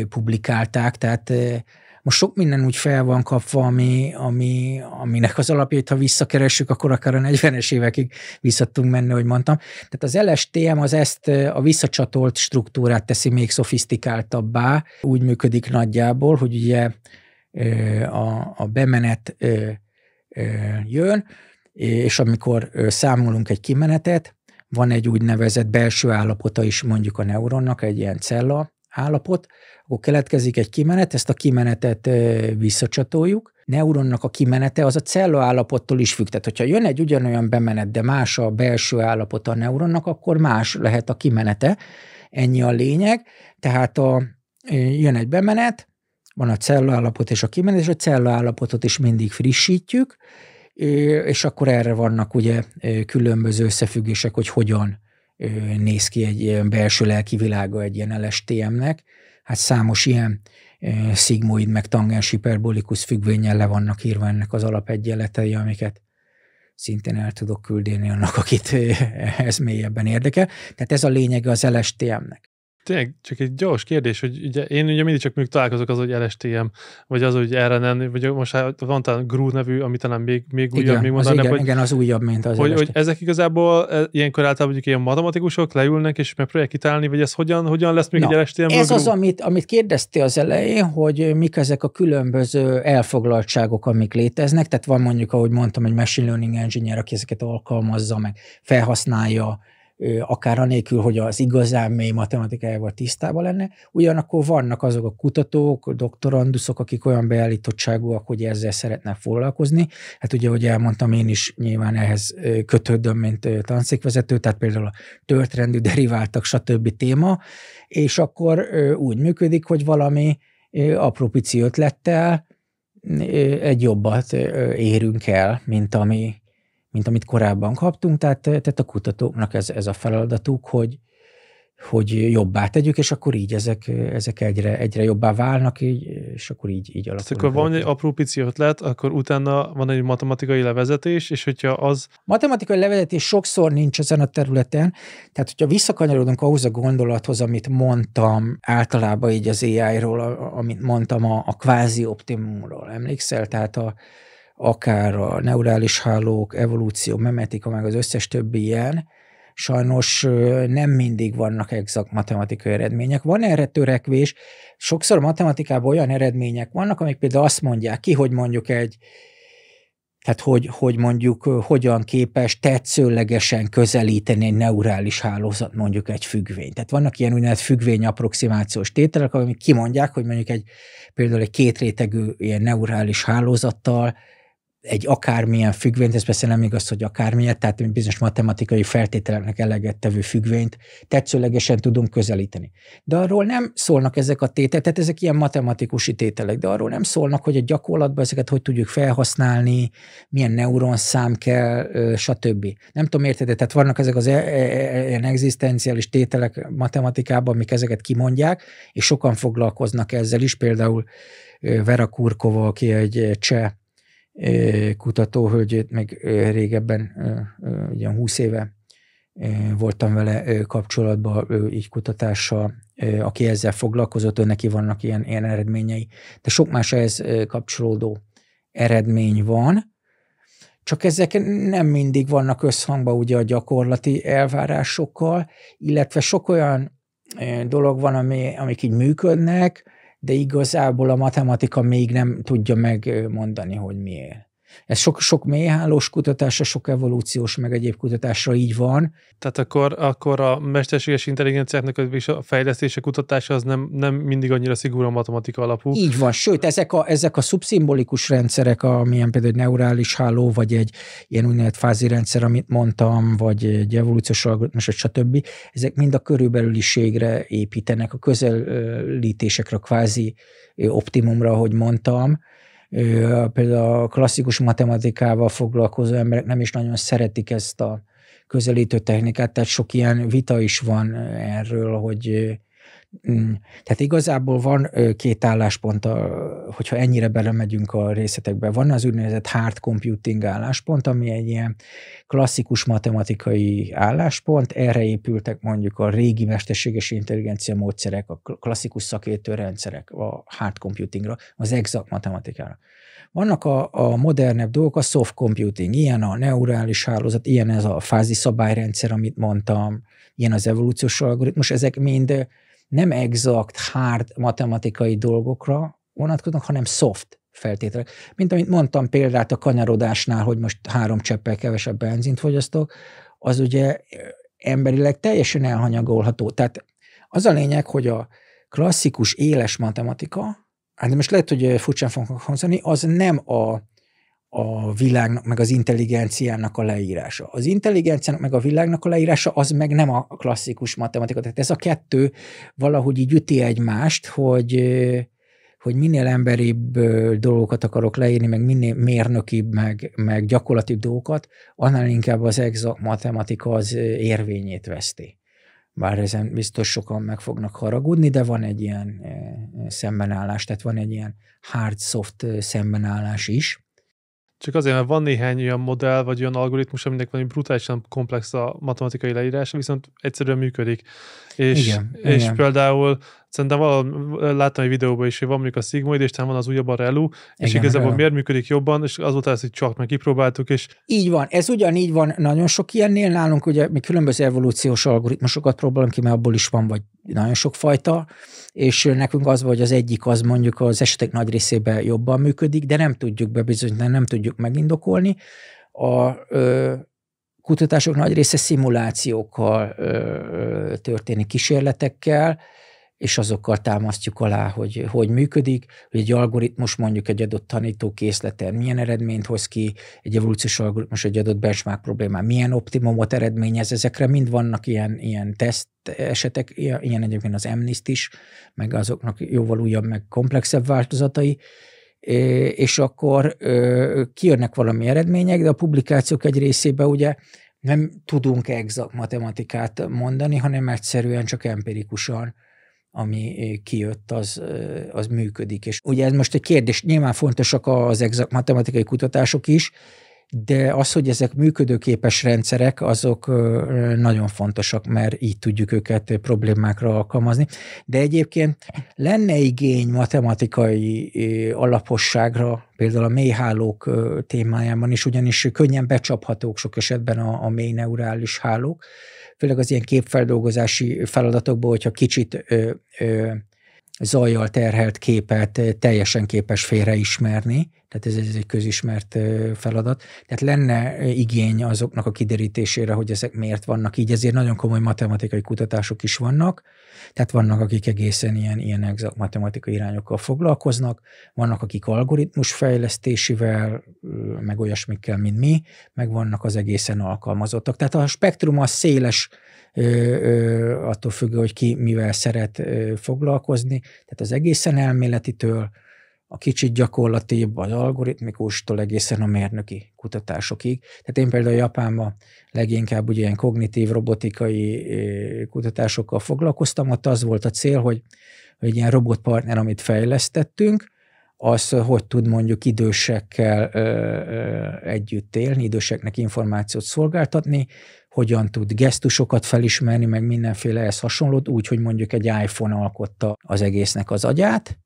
publikálták, tehát most sok minden úgy fel van kapva, ami, ami, aminek az alapjait, ha visszakeressük, akkor akár a 40-es évekig visszatunk menni, hogy mondtam. Tehát az LSTM az ezt a visszacsatolt struktúrát teszi még szofisztikáltabbá. Úgy működik nagyjából, hogy ugye a, a bemenet jön, és amikor számolunk egy kimenetet, van egy úgynevezett belső állapota is mondjuk a neuronnak, egy ilyen cella, állapot, akkor keletkezik egy kimenet, ezt a kimenetet visszacsatoljuk. Neuronnak a kimenete az a cella állapottól is függ. Tehát, hogyha jön egy ugyanolyan bemenet, de más a belső állapot a neuronnak, akkor más lehet a kimenete. Ennyi a lényeg. Tehát a, jön egy bemenet, van a állapot és a kimenet, és a állapotot is mindig frissítjük, és akkor erre vannak ugye különböző összefüggések, hogy hogyan néz ki egy ilyen belső lelki világa egy ilyen LSTM-nek. Hát számos ilyen szigmoid meg tangens hiperbolikus függvényen le vannak írva ennek az alapegyenletei, amiket szintén el tudok küldeni annak, akit ez mélyebben érdekel. Tehát ez a lényege az LSTM-nek tényleg csak egy gyors kérdés, hogy ugye, én ugye mindig csak mondjuk találkozok az, hogy LSTM, vagy az, hogy erre nem, vagy most hát van talán GRU nevű, amit talán még, még igen, újabb, még mondanám. Igen, hogy, igen, az újabb, mint az hogy, hogy ezek igazából e, ilyenkor általában mondjuk ilyen matematikusok leülnek, és megpróbálják kitálni, vagy ez hogyan, hogyan lesz még Na, egy LSTM? Ez az, amit, amit kérdezte az elején, hogy mik ezek a különböző elfoglaltságok, amik léteznek, tehát van mondjuk, ahogy mondtam, egy machine learning engineer, aki ezeket alkalmazza, meg felhasználja, akár anélkül, hogy az igazán mély matematikájával tisztában lenne. Ugyanakkor vannak azok a kutatók, doktoranduszok, akik olyan beállítottságúak, hogy ezzel szeretnek foglalkozni. Hát ugye, ahogy elmondtam, én is nyilván ehhez kötődöm, mint tanszékvezető, tehát például a törtrendű deriváltak, stb. téma, és akkor úgy működik, hogy valami apró pici ötlettel egy jobbat érünk el, mint ami mint amit korábban kaptunk, tehát, tehát a kutatóknak ez, ez a feladatuk, hogy, hogy jobbá tegyük, és akkor így ezek, ezek egyre, egyre jobbá válnak, így, és akkor így, így alakul. Akkor van egy apró pici ötlet, akkor utána van egy matematikai levezetés, és hogyha az... Matematikai levezetés sokszor nincs ezen a területen, tehát hogyha visszakanyarodunk ahhoz a gondolathoz, amit mondtam általában így az AI-ról, amit mondtam a, a kvázi optimumról, emlékszel? Tehát a, akár a neurális hálók, evolúció, memetika, meg az összes többi ilyen, sajnos nem mindig vannak exakt matematikai eredmények. Van erre törekvés, sokszor matematikában olyan eredmények vannak, amik például azt mondják ki, hogy mondjuk egy, tehát hogy, hogy mondjuk hogyan képes tetszőlegesen közelíteni egy neurális hálózat mondjuk egy függvény. Tehát vannak ilyen úgynevezett approximációs tételek, amik kimondják, hogy mondjuk egy például egy kétrétegű ilyen neurális hálózattal egy akármilyen függvényt, ez persze nem igaz, hogy akármilyen, tehát bizonyos matematikai feltételeknek eleget tevő függvényt tetszőlegesen tudunk közelíteni. De arról nem szólnak ezek a tételek, tehát ezek ilyen matematikusi tételek, de arról nem szólnak, hogy a gyakorlatban ezeket hogy tudjuk felhasználni, milyen neuronszám kell, stb. Nem tudom, érted? Tehát vannak ezek az e, e, e, ilyen egzisztenciális tételek matematikában, amik ezeket kimondják, és sokan foglalkoznak ezzel is, például Vera Kurkova, aki egy cseh kutatóhölgyét, meg régebben, ugye 20 éve voltam vele kapcsolatban, így kutatással, aki ezzel foglalkozott, neki vannak ilyen, ilyen eredményei, de sok más ehhez kapcsolódó eredmény van, csak ezek nem mindig vannak összhangban ugye a gyakorlati elvárásokkal, illetve sok olyan dolog van, ami, amik így működnek, de igazából a matematika még nem tudja megmondani, hogy miért. Ez sok, sok mélyhálós kutatása, sok evolúciós, meg egyéb kutatásra így van. Tehát akkor, akkor a mesterséges intelligenciáknak a fejlesztése, kutatása az nem, nem mindig annyira szigorú matematika alapú. Így van, sőt, ezek a, ezek a szubszimbolikus rendszerek, amilyen például egy neurális háló, vagy egy ilyen úgynevezett fázirendszer, amit mondtam, vagy egy evolúciós algoritmus, stb. Ezek mind a körülbelüliségre építenek, a közelítésekre, kvázi optimumra, ahogy mondtam, például a klasszikus matematikával foglalkozó emberek nem is nagyon szeretik ezt a közelítő technikát, tehát sok ilyen vita is van erről, hogy Mm. Tehát igazából van két álláspont, hogyha ennyire belemegyünk a részletekbe. Van az úgynevezett hard computing álláspont, ami egy ilyen klasszikus matematikai álláspont. Erre épültek mondjuk a régi mesterséges intelligencia módszerek, a klasszikus szakértő rendszerek a hard computingra, az exakt matematikára. Vannak a, a modernebb dolgok, a soft computing, ilyen a neurális hálózat, ilyen ez a fázi szabályrendszer, amit mondtam, ilyen az evolúciós algoritmus, ezek mind nem exakt, hard matematikai dolgokra vonatkoznak, hanem soft feltételek. Mint amit mondtam példát a kanyarodásnál, hogy most három cseppel kevesebb benzint fogyasztok, az ugye emberileg teljesen elhanyagolható. Tehát az a lényeg, hogy a klasszikus éles matematika, hát most lehet, hogy furcsán fogok hangzani, az nem a a világnak, meg az intelligenciának a leírása. Az intelligenciának, meg a világnak a leírása, az meg nem a klasszikus matematika. Tehát ez a kettő valahogy így üti egymást, hogy, hogy minél emberibb dolgokat akarok leírni, meg minél mérnökibb, meg, meg gyakorlatibb dolgokat, annál inkább az exakt matematika az érvényét veszti. Bár ezen biztos sokan meg fognak haragudni, de van egy ilyen szembenállás, tehát van egy ilyen hard-soft szembenállás is. Csak azért, mert van néhány olyan modell, vagy olyan algoritmus, aminek valami brutálisan komplex a matematikai leírása, viszont egyszerűen működik. És, igen, és igen. például Szerintem valahol láttam egy videóban is, hogy van mondjuk a Sigmoid, és van az újabb a Relu, Igen, és igazából Relu. miért működik jobban, és azóta ezt így csak meg kipróbáltuk, és... Így van, ez ugyanígy van nagyon sok ilyennél, nálunk ugye mi különböző evolúciós algoritmusokat próbálunk ki, mert abból is van vagy nagyon sok fajta, és nekünk az, hogy az egyik az mondjuk az esetek nagy részében jobban működik, de nem tudjuk bebizonyítani, nem tudjuk megindokolni. A, ö, kutatások nagy része szimulációkkal ö, történik, kísérletekkel, és azokkal támasztjuk alá, hogy hogy működik, hogy egy algoritmus mondjuk egy adott tanítókészleten milyen eredményt hoz ki, egy evolúciós algoritmus egy adott benchmark problémán milyen optimumot eredményez, ezekre mind vannak ilyen, ilyen teszt esetek, ilyen egyébként az mnist is, meg azoknak jóval újabb, meg komplexebb változatai, és akkor kijönnek valami eredmények, de a publikációk egy részében ugye nem tudunk exakt matematikát mondani, hanem egyszerűen csak empirikusan ami eh, kijött, az, eh, az működik. És ugye ez most egy kérdés, nyilván fontosak az exakt matematikai kutatások is, de az, hogy ezek működőképes rendszerek, azok nagyon fontosak, mert így tudjuk őket problémákra alkalmazni. De egyébként lenne igény matematikai alaposságra, például a mélyhálók témájában is, ugyanis könnyen becsaphatók sok esetben a, a mély neurális hálók, főleg az ilyen képfeldolgozási feladatokból, hogyha kicsit ö, ö, zajjal terhelt képet teljesen képes félreismerni, tehát ez, ez egy közismert feladat. Tehát lenne igény azoknak a kiderítésére, hogy ezek miért vannak így, ezért nagyon komoly matematikai kutatások is vannak, tehát vannak, akik egészen ilyen, ilyen exakt matematikai irányokkal foglalkoznak, vannak, akik algoritmus fejlesztésével, meg olyasmikkel, mint mi, meg vannak az egészen alkalmazottak. Tehát a spektrum az széles attól függő, hogy ki mivel szeret foglalkozni. Tehát az egészen elméletitől, a kicsit gyakorlatibb, az algoritmikustól egészen a mérnöki kutatásokig. Tehát én például Japánban leginkább ugye ilyen kognitív, robotikai kutatásokkal foglalkoztam, ott az volt a cél, hogy, hogy egy ilyen robotpartner, amit fejlesztettünk, az hogy tud mondjuk idősekkel ö, ö, együtt élni, időseknek információt szolgáltatni, hogyan tud gesztusokat felismerni, meg mindenféle ehhez hasonlót, úgy, hogy mondjuk egy iPhone alkotta az egésznek az agyát,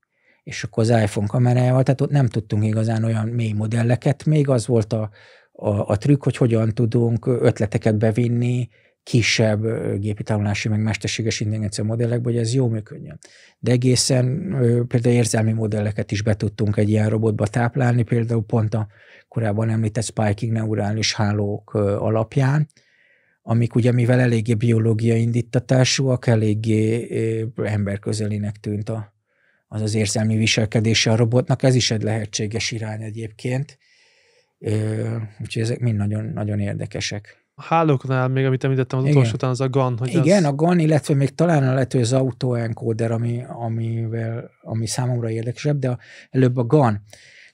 és akkor az iPhone kamerájával, tehát ott nem tudtunk igazán olyan mély modelleket, még az volt a, a, a trükk, hogy hogyan tudunk ötleteket bevinni kisebb gépi tanulási, meg mesterséges intelligencia modellekbe, hogy ez jó működjön. De egészen például érzelmi modelleket is be tudtunk egy ilyen robotba táplálni, például pont a korábban említett spiking neurális hálók alapján, amik ugye mivel eléggé biológiai indítatásúak, eléggé emberközelinek tűnt a, az az érzelmi viselkedése a robotnak, ez is egy lehetséges irány egyébként. Úgyhogy ezek mind nagyon, nagyon érdekesek. A hálóknál még, amit említettem az Igen. utolsó után, az a GAN. Hogy Igen, az... a GAN, illetve még talán a lehető az autoencoder, ami, amivel, ami számomra érdekesebb, de a, előbb a GAN.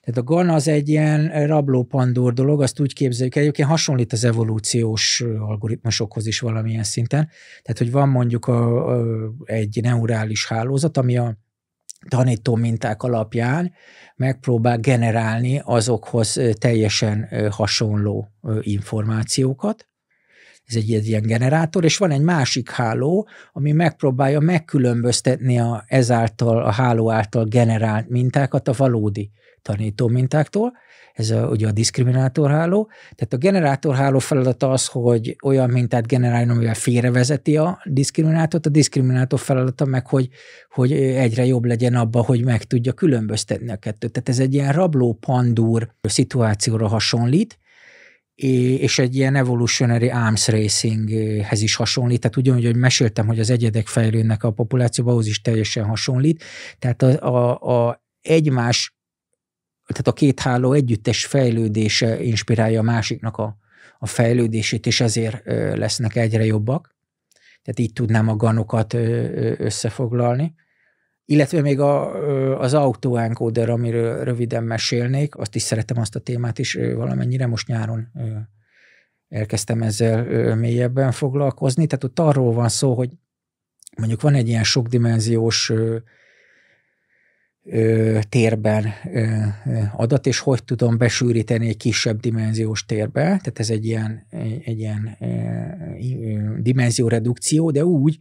Tehát a gan az egy ilyen rabló pandor dolog, azt úgy képzeljük egyébként hasonlít az evolúciós algoritmusokhoz is valamilyen szinten. Tehát, hogy van mondjuk a, a, egy neurális hálózat, ami a tanító minták alapján megpróbál generálni azokhoz teljesen hasonló információkat, ez egy ilyen generátor, és van egy másik háló, ami megpróbálja megkülönböztetni a, ezáltal a háló által generált mintákat a valódi tanító mintáktól, ez a, ugye a diszkriminátorháló. Tehát a generátorháló feladata az, hogy olyan mintát generáljon, amivel félrevezeti a diszkriminátort, a diszkriminátor feladata meg, hogy, hogy egyre jobb legyen abba, hogy meg tudja különböztetni a kettőt. Tehát ez egy ilyen rabló-pandúr szituációra hasonlít, és egy ilyen evolutionary arms racinghez is hasonlít, tehát ugyanúgy, hogy meséltem, hogy az egyedek fejlődnek a populációba, ahhoz is teljesen hasonlít, tehát a, a, a egymás tehát a két háló együttes fejlődése inspirálja a másiknak a, a fejlődését, és ezért lesznek egyre jobbak. Tehát így tudnám a ganokat összefoglalni. Illetve még a, az autóencoder, amiről röviden mesélnék, azt is szeretem azt a témát is valamennyire, most nyáron elkezdtem ezzel mélyebben foglalkozni. Tehát ott arról van szó, hogy mondjuk van egy ilyen sokdimenziós ö, térben ö, adat, és hogy tudom besűríteni egy kisebb dimenziós térbe, tehát ez egy ilyen, egy ilyen ö, ö, dimenzióredukció, de úgy,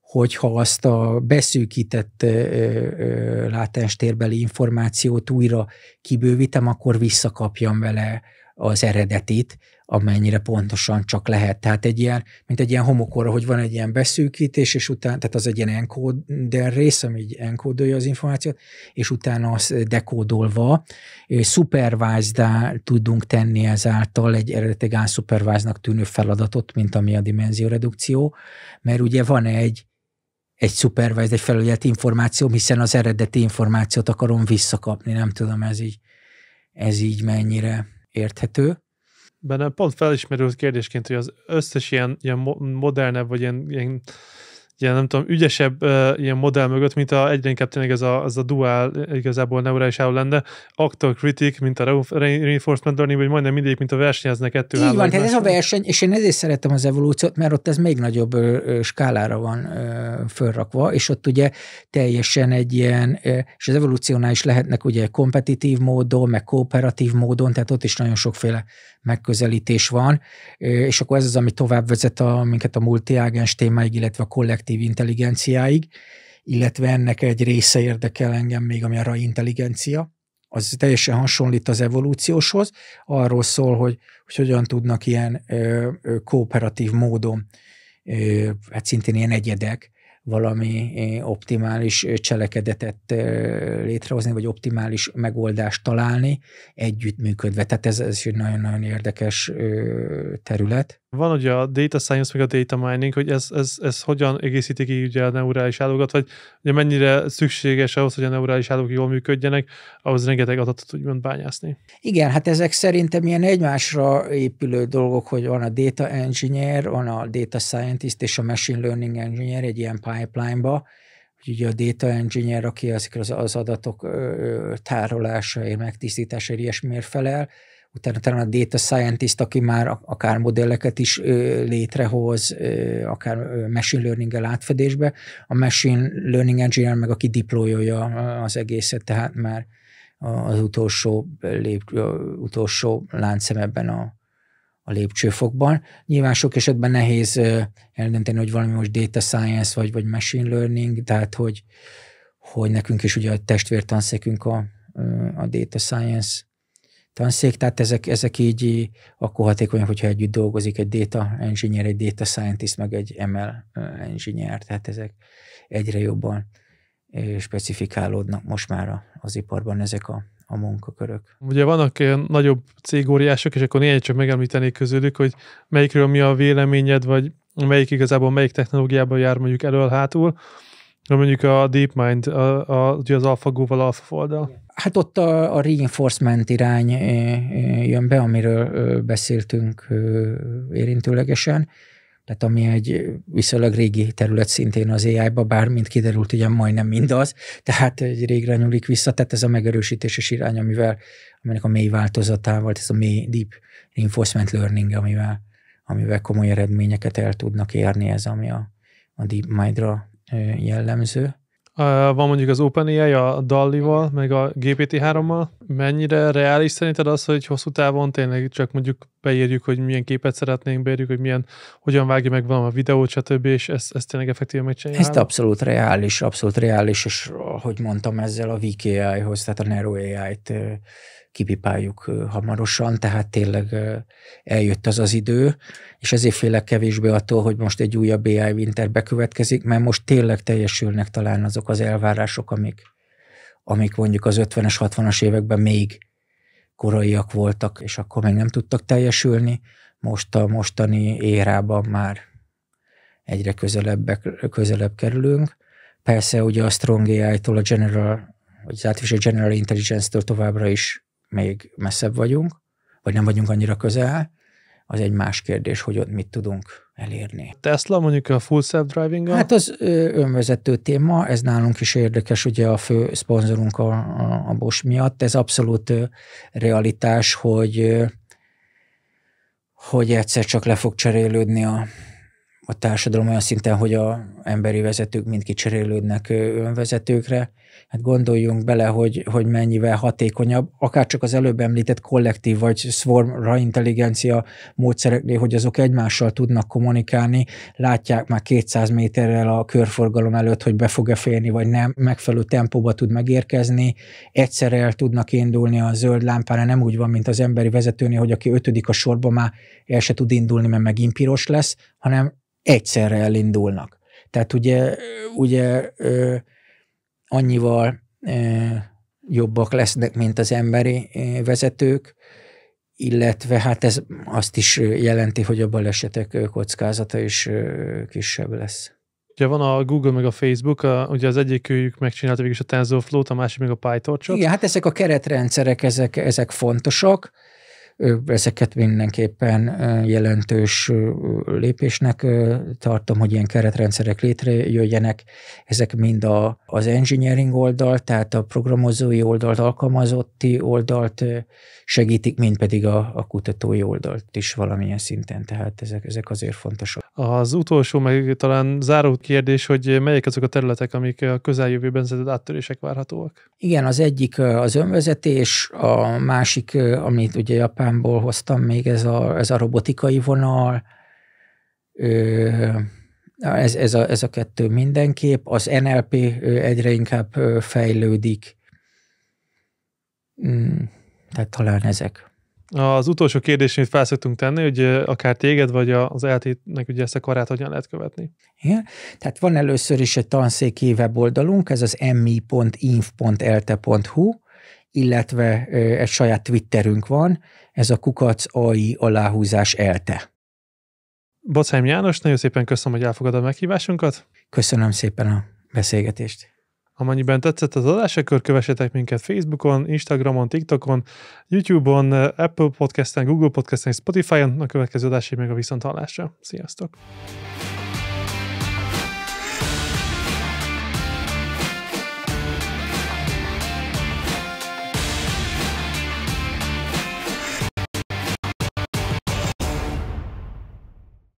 hogyha azt a beszűkített ö, térbeli információt újra kibővítem, akkor visszakapjam vele az eredetit, amennyire pontosan csak lehet. Tehát egy ilyen, mint egy ilyen homokorra, hogy van egy ilyen beszűkítés, és utána, tehát az egy ilyen encoder rész, ami így enkódolja az információt, és utána az dekódolva, szupervázdá tudunk tenni ezáltal egy eredetileg unszuperváznak tűnő feladatot, mint ami a dimenzióredukció, mert ugye van egy, egy szuperváz, egy felügyelt információ, hiszen az eredeti információt akarom visszakapni, nem tudom, ez így, ez így mennyire érthető bennem pont felismerült kérdésként, hogy az összes ilyen, ilyen modernebb, vagy ilyen, ilyen ilyen, nem tudom, ügyesebb uh, ilyen modell mögött, mint a, egyre inkább tényleg ez a, ez a dual, igazából neurális lenne, actor critic, mint a reinforcement learning, vagy majdnem mindig, mint a versenyeznek ettől. Így van, tehát ez a verseny, és én ezért szeretem az evolúciót, mert ott ez még nagyobb ö, ö, skálára van ö, fölrakva, és ott ugye teljesen egy ilyen, ö, és az evolúciónál is lehetnek ugye kompetitív módon, meg kooperatív módon, tehát ott is nagyon sokféle megközelítés van, ö, és akkor ez az, ami tovább vezet a, minket a multiágens témáig, illetve a kollektív kollektív intelligenciáig, illetve ennek egy része érdekel engem még, ami a rai intelligencia, az teljesen hasonlít az evolúcióshoz, arról szól, hogy, hogy hogyan tudnak ilyen ö, ö, kooperatív módon, ö, hát szintén ilyen egyedek, valami eh, optimális eh, cselekedetet eh, létrehozni, vagy optimális megoldást találni, együttműködve. Tehát ez, ez egy nagyon-nagyon érdekes terület. Van ugye a data science, meg a data mining, hogy ez, ez, ez hogyan egészíti ki ugye a neurális állókat, vagy ugye mennyire szükséges ahhoz, hogy a neurális állók jól működjenek, ahhoz rengeteg adatot úgymond bányászni. Igen, hát ezek szerintem ilyen egymásra épülő dolgok, hogy van a data engineer, van a data scientist és a machine learning engineer, egy ilyen pipeline-ba, hogy ugye a data engineer, aki az, az, az adatok tárolásaért, és ilyesmiért felel, utána talán a data scientist, aki már akár modelleket is létrehoz, akár machine learning-el átfedésbe, a machine learning engineer meg aki deployolja az egészet, tehát már az utolsó, lép, utolsó láncszem ebben a a lépcsőfokban. Nyilván sok esetben nehéz eldönteni, hogy valami most data science vagy, vagy machine learning, tehát hogy, hogy nekünk is ugye a testvértanszékünk a, a data science tanszék, tehát ezek, ezek így akkor hatékonyak, hogyha együtt dolgozik egy data engineer, egy data scientist, meg egy ML engineer, tehát ezek egyre jobban specifikálódnak most már az iparban ezek a a munkakörök. Ugye vannak ilyen nagyobb cégóriások, és akkor néhány csak megemlítenék közülük, hogy melyikről mi a véleményed, vagy melyik igazából melyik technológiában jár mondjuk elől-hátul, mondjuk a DeepMind, a, a, az AlphaGo-val alphafold Hát ott a, a reinforcement irány jön be, amiről beszéltünk érintőlegesen tehát ami egy viszonylag régi terület szintén az AI-ba, bár mint kiderült, ugye majdnem mindaz, tehát egy régre nyúlik vissza, tehát ez a megerősítéses irány, amivel, aminek a mély változatával, ez a mély deep reinforcement learning, amivel, amivel komoly eredményeket el tudnak érni, ez ami a, a mind ra jellemző van mondjuk az OpenAI a Dallival, mhm. meg a GPT-3-mal. Mennyire reális szerinted az, hogy hosszú távon tényleg csak mondjuk beírjuk, hogy milyen képet szeretnénk, beírjuk, hogy milyen, hogyan vágja meg valami a videót, stb., és ezt, ezt tényleg effektíven megcsinálja? Ez abszolút reális, abszolút reális, és ahogy mondtam, ezzel a VKI-hoz, tehát a Nero AI-t kipipáljuk hamarosan, tehát tényleg eljött az az idő, és ezért félek kevésbé attól, hogy most egy újabb AI winter bekövetkezik, mert most tényleg teljesülnek talán azok az elvárások, amik, amik mondjuk az 50-es, 60-as években még koraiak voltak, és akkor még nem tudtak teljesülni, most a mostani érában már egyre közelebb, közelebb kerülünk. Persze ugye a Strong AI-tól a General, vagy az a General Intelligence-től továbbra is még messzebb vagyunk, vagy nem vagyunk annyira közel, az egy más kérdés, hogy ott mit tudunk elérni. Tesla mondjuk a full self-driving Hát az önvezető téma, ez nálunk is érdekes, ugye a fő szponzorunk a, a Bosch miatt, ez abszolút realitás, hogy hogy egyszer csak le fog cserélődni a, a társadalom olyan szinten, hogy a emberi vezetők mind kicserélődnek önvezetőkre. Hát gondoljunk bele, hogy, hogy mennyivel hatékonyabb, akár csak az előbb említett kollektív vagy swarmra intelligencia módszereknél, hogy azok egymással tudnak kommunikálni, látják már 200 méterrel a körforgalom előtt, hogy be fog-e félni, vagy nem, megfelelő tempóba tud megérkezni, egyszerre el tudnak indulni a zöld lámpára, nem úgy van, mint az emberi vezetőnél, hogy aki ötödik a sorba már el se tud indulni, mert megint piros lesz, hanem egyszerre elindulnak. Tehát ugye, ugye ö, annyival ö, jobbak lesznek, mint az emberi vezetők, illetve hát ez azt is jelenti, hogy a balesetek kockázata is kisebb lesz. Ugye van a Google meg a Facebook, a, ugye az egyikőjük megcsinálta végül is a TensorFlow-t, a másik meg a pytorch -ot. Igen, hát ezek a keretrendszerek, ezek, ezek fontosak. Ezeket mindenképpen jelentős lépésnek tartom, hogy ilyen keretrendszerek létrejöjjenek. Ezek mind a, az engineering oldalt, tehát a programozói oldalt, alkalmazotti oldalt segítik, mint pedig a, a kutatói oldalt is valamilyen szinten, tehát ezek, ezek azért fontosak. Az utolsó, meg talán záró kérdés, hogy melyek azok a területek, amik a közeljövőben szedett áttörések várhatóak? Igen, az egyik az önvezetés, a másik, amit ugye Japánból hoztam még, ez a, ez a robotikai vonal, ez, ez, a, ez a kettő mindenképp. Az NLP egyre inkább fejlődik. Mm. Tehát talán ezek. Az utolsó kérdés, amit felszoktunk tenni, hogy akár téged vagy az lt nek ugye ezt a karát hogyan lehet követni? Igen, tehát van először is egy tanszéki weboldalunk, ez az mi.inf.lt.hu, e e illetve egy saját Twitterünk van, ez a kukac AI aláhúzás elte. Bocáim János, nagyon szépen köszönöm, hogy elfogadod a meghívásunkat. Köszönöm szépen a beszélgetést. Amennyiben tetszett az adás, akkor kövessetek minket Facebookon, Instagramon, TikTokon, YouTube-on, Apple Podcasten, Google Podcasten, Spotify-on. A következő adásig meg a Sziasztok! Sziasztok!